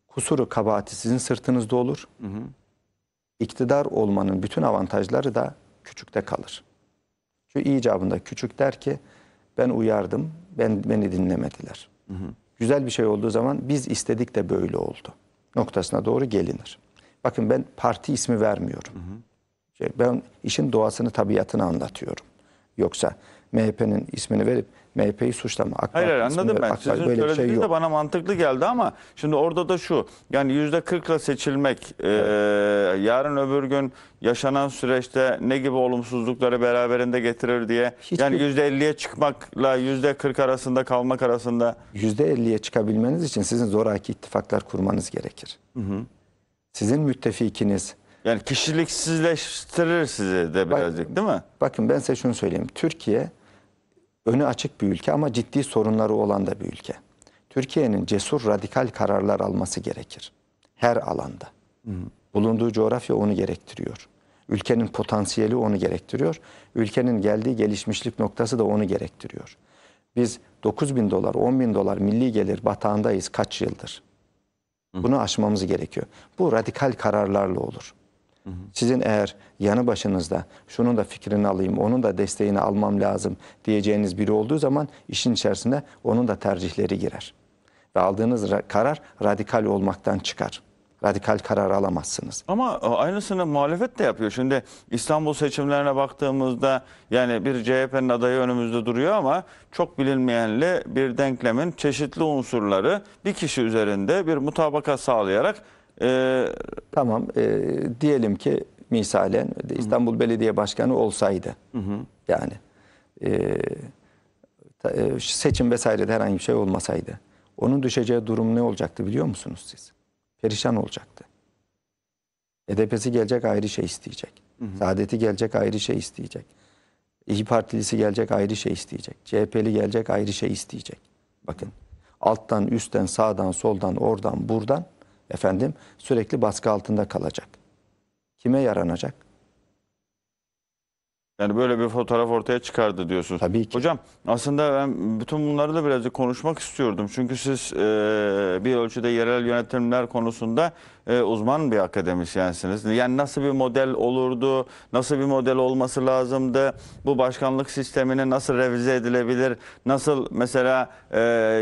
kusuru kabahati sizin sırtınızda olur. Hı hı. İktidar olmanın bütün avantajları da küçükte kalır. Şu icabında küçük der ki ben uyardım, ben beni dinlemediler. Hı hı. Güzel bir şey olduğu zaman biz istedik de böyle oldu. Noktasına doğru gelinir. Bakın ben parti ismi vermiyorum. Hı hı. Şey, ben işin doğasını, tabiatını anlatıyorum. Yoksa MHP'nin ismini verip MHP'yi suçlama. AK hayır hayır anladım ben. AK Sizin böyle söylediğiniz şey yok. de bana mantıklı geldi ama şimdi orada da şu yani yüzde kırkla seçilmek e, evet. e, yarın öbür gün yaşanan süreçte ne gibi olumsuzlukları beraberinde getirir diye Hiçbir... yani yüzde elliye çıkmakla yüzde kırk arasında kalmak arasında. Yüzde elliye çıkabilmeniz için sizin zoraki ittifaklar kurmanız gerekir. Hı hı. Sizin müttefikiniz yani kişiliksizleştirir sizi de birazcık Bak, değil mi? Bakın ben size şunu söyleyeyim. Türkiye önü açık bir ülke ama ciddi sorunları olan da bir ülke. Türkiye'nin cesur radikal kararlar alması gerekir. Her alanda. Bulunduğu coğrafya onu gerektiriyor. Ülkenin potansiyeli onu gerektiriyor. Ülkenin geldiği gelişmişlik noktası da onu gerektiriyor. Biz 9 bin dolar, 10 bin dolar milli gelir batağındayız kaç yıldır. Bunu aşmamız gerekiyor. Bu radikal kararlarla olur. Sizin eğer yanı başınızda şunun da fikrini alayım, onun da desteğini almam lazım diyeceğiniz biri olduğu zaman işin içerisinde onun da tercihleri girer. Ve aldığınız karar radikal olmaktan çıkar radikal karar alamazsınız. Ama e, aynısını muhalefet de yapıyor. Şimdi İstanbul seçimlerine baktığımızda yani bir CHP'nin adayı önümüzde duruyor ama çok bilinmeyenli bir denklemin çeşitli unsurları bir kişi üzerinde bir mutabaka sağlayarak ee, tamam e, diyelim ki misalen İstanbul hı. Belediye Başkanı olsaydı hı hı. yani e, e, seçim vesairede herhangi bir şey olmasaydı onun düşeceği durum ne olacaktı biliyor musunuz siz? Perişan olacaktı. HDP'si e gelecek ayrı şey isteyecek. Hı hı. Saadeti gelecek ayrı şey isteyecek. İyi Partilisi gelecek ayrı şey isteyecek. CHP'li gelecek ayrı şey isteyecek. Bakın alttan üstten sağdan soldan oradan buradan efendim sürekli baskı altında kalacak. Kime yaranacak? Yani böyle bir fotoğraf ortaya çıkardı diyorsunuz. Tabii ki. Hocam aslında ben bütün bunları da birazcık konuşmak istiyordum. Çünkü siz e, bir ölçüde yerel yönetimler konusunda e, uzman bir akademisyensiniz. Yani nasıl bir model olurdu, nasıl bir model olması lazımdı, bu başkanlık sistemini nasıl revize edilebilir, nasıl mesela e,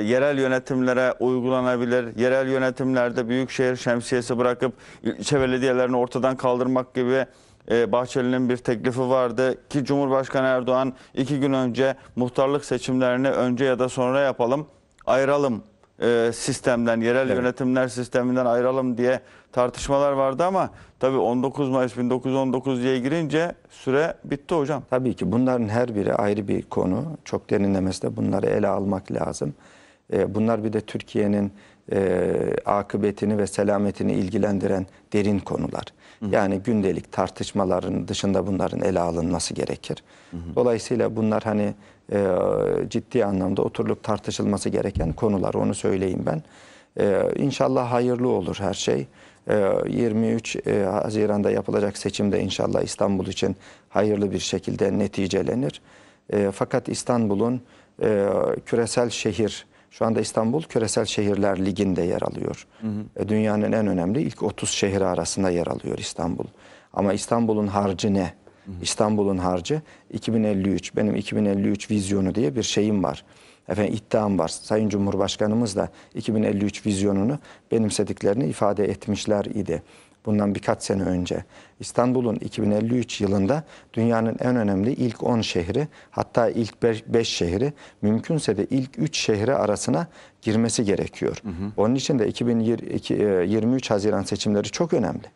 yerel yönetimlere uygulanabilir, yerel yönetimlerde büyükşehir şemsiyesi bırakıp ilçe belediyelerini ortadan kaldırmak gibi e, Bahçeli'nin bir teklifi vardı ki Cumhurbaşkanı Erdoğan iki gün önce muhtarlık seçimlerini önce ya da sonra yapalım ayıralım e, sistemden, yerel evet. yönetimler sisteminden ayıralım diye tartışmalar vardı ama tabii 19 Mayıs 1919 diye girince süre bitti hocam. Tabii ki bunların her biri ayrı bir konu. Çok derinlemesine bunları ele almak lazım. E, bunlar bir de Türkiye'nin e, akıbetini ve selametini ilgilendiren derin konular. Yani gündelik tartışmaların dışında bunların ele alınması gerekir. Dolayısıyla bunlar hani e, ciddi anlamda oturulup tartışılması gereken konular onu söyleyeyim ben. E, inşallah hayırlı olur her şey. 23 e, e, Haziran'da yapılacak seçimde inşallah İstanbul için hayırlı bir şekilde neticelenir. E, fakat İstanbul'un küresel şehir şu anda İstanbul Küresel Şehirler Ligi'nde yer alıyor. Hı hı. E, dünyanın en önemli ilk 30 şehri arasında yer alıyor İstanbul. Ama İstanbul'un harcı ne? İstanbul'un harcı 2053. Benim 2053 vizyonu diye bir şeyim var. Efendim iddiam var. Sayın Cumhurbaşkanımız da 2053 vizyonunu benimsediklerini ifade etmişler idi bundan birkaç sene önce İstanbul'un 2053 yılında dünyanın en önemli ilk 10 şehri hatta ilk 5 şehri mümkünse de ilk 3 şehri arasına girmesi gerekiyor. Hı hı. Onun için de 2023 e, Haziran seçimleri çok önemli.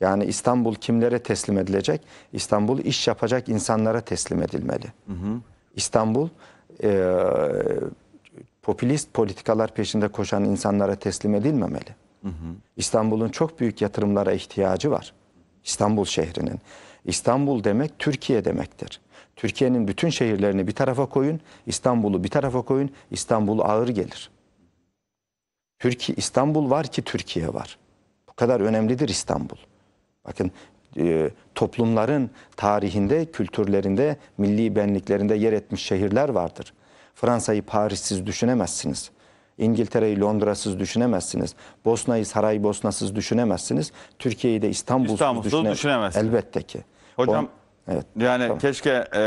Yani İstanbul kimlere teslim edilecek? İstanbul iş yapacak insanlara teslim edilmeli. Hı hı. İstanbul e, popülist politikalar peşinde koşan insanlara teslim edilmemeli. İstanbul'un çok büyük yatırımlara ihtiyacı var. İstanbul şehrinin. İstanbul demek Türkiye demektir. Türkiye'nin bütün şehirlerini bir tarafa koyun, İstanbul'u bir tarafa koyun, İstanbul ağır gelir. Türkiye İstanbul var ki Türkiye var. Bu kadar önemlidir İstanbul. Bakın e, toplumların tarihinde, kültürlerinde, milli benliklerinde yer etmiş şehirler vardır. Fransa'yı Paris'siz düşünemezsiniz. İngiltere'yi Londra'sız düşünemezsiniz. Bosna'yı Saraybosna'sız düşünemezsiniz. Türkiye'yi de İstanbul'suz, İstanbul'suz düşüne düşünemezsiniz. Elbette ki. Hocam On, evet, yani tamam. keşke e,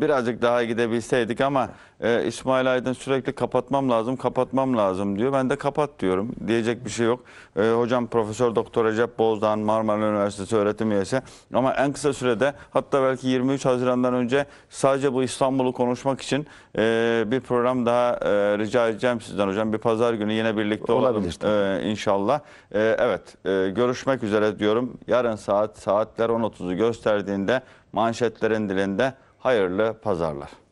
birazcık daha gidebilseydik ama e, İsmail Aydın sürekli kapatmam lazım, kapatmam lazım diyor. Ben de kapat diyorum. Diyecek bir şey yok. E, hocam Profesör Doktor Recep Bozdağ'ın Marmara Üniversitesi öğretim üyesi. Ama en kısa sürede hatta belki 23 Haziran'dan önce sadece bu İstanbul'u konuşmak için e, bir program daha e, rica edeceğim sizden hocam. Bir pazar günü yine birlikte olalım Olabilir, e, inşallah. E, evet e, görüşmek üzere diyorum. Yarın saat saatler 10.30'u gösterdiğinde manşetlerin dilinde hayırlı pazarlar.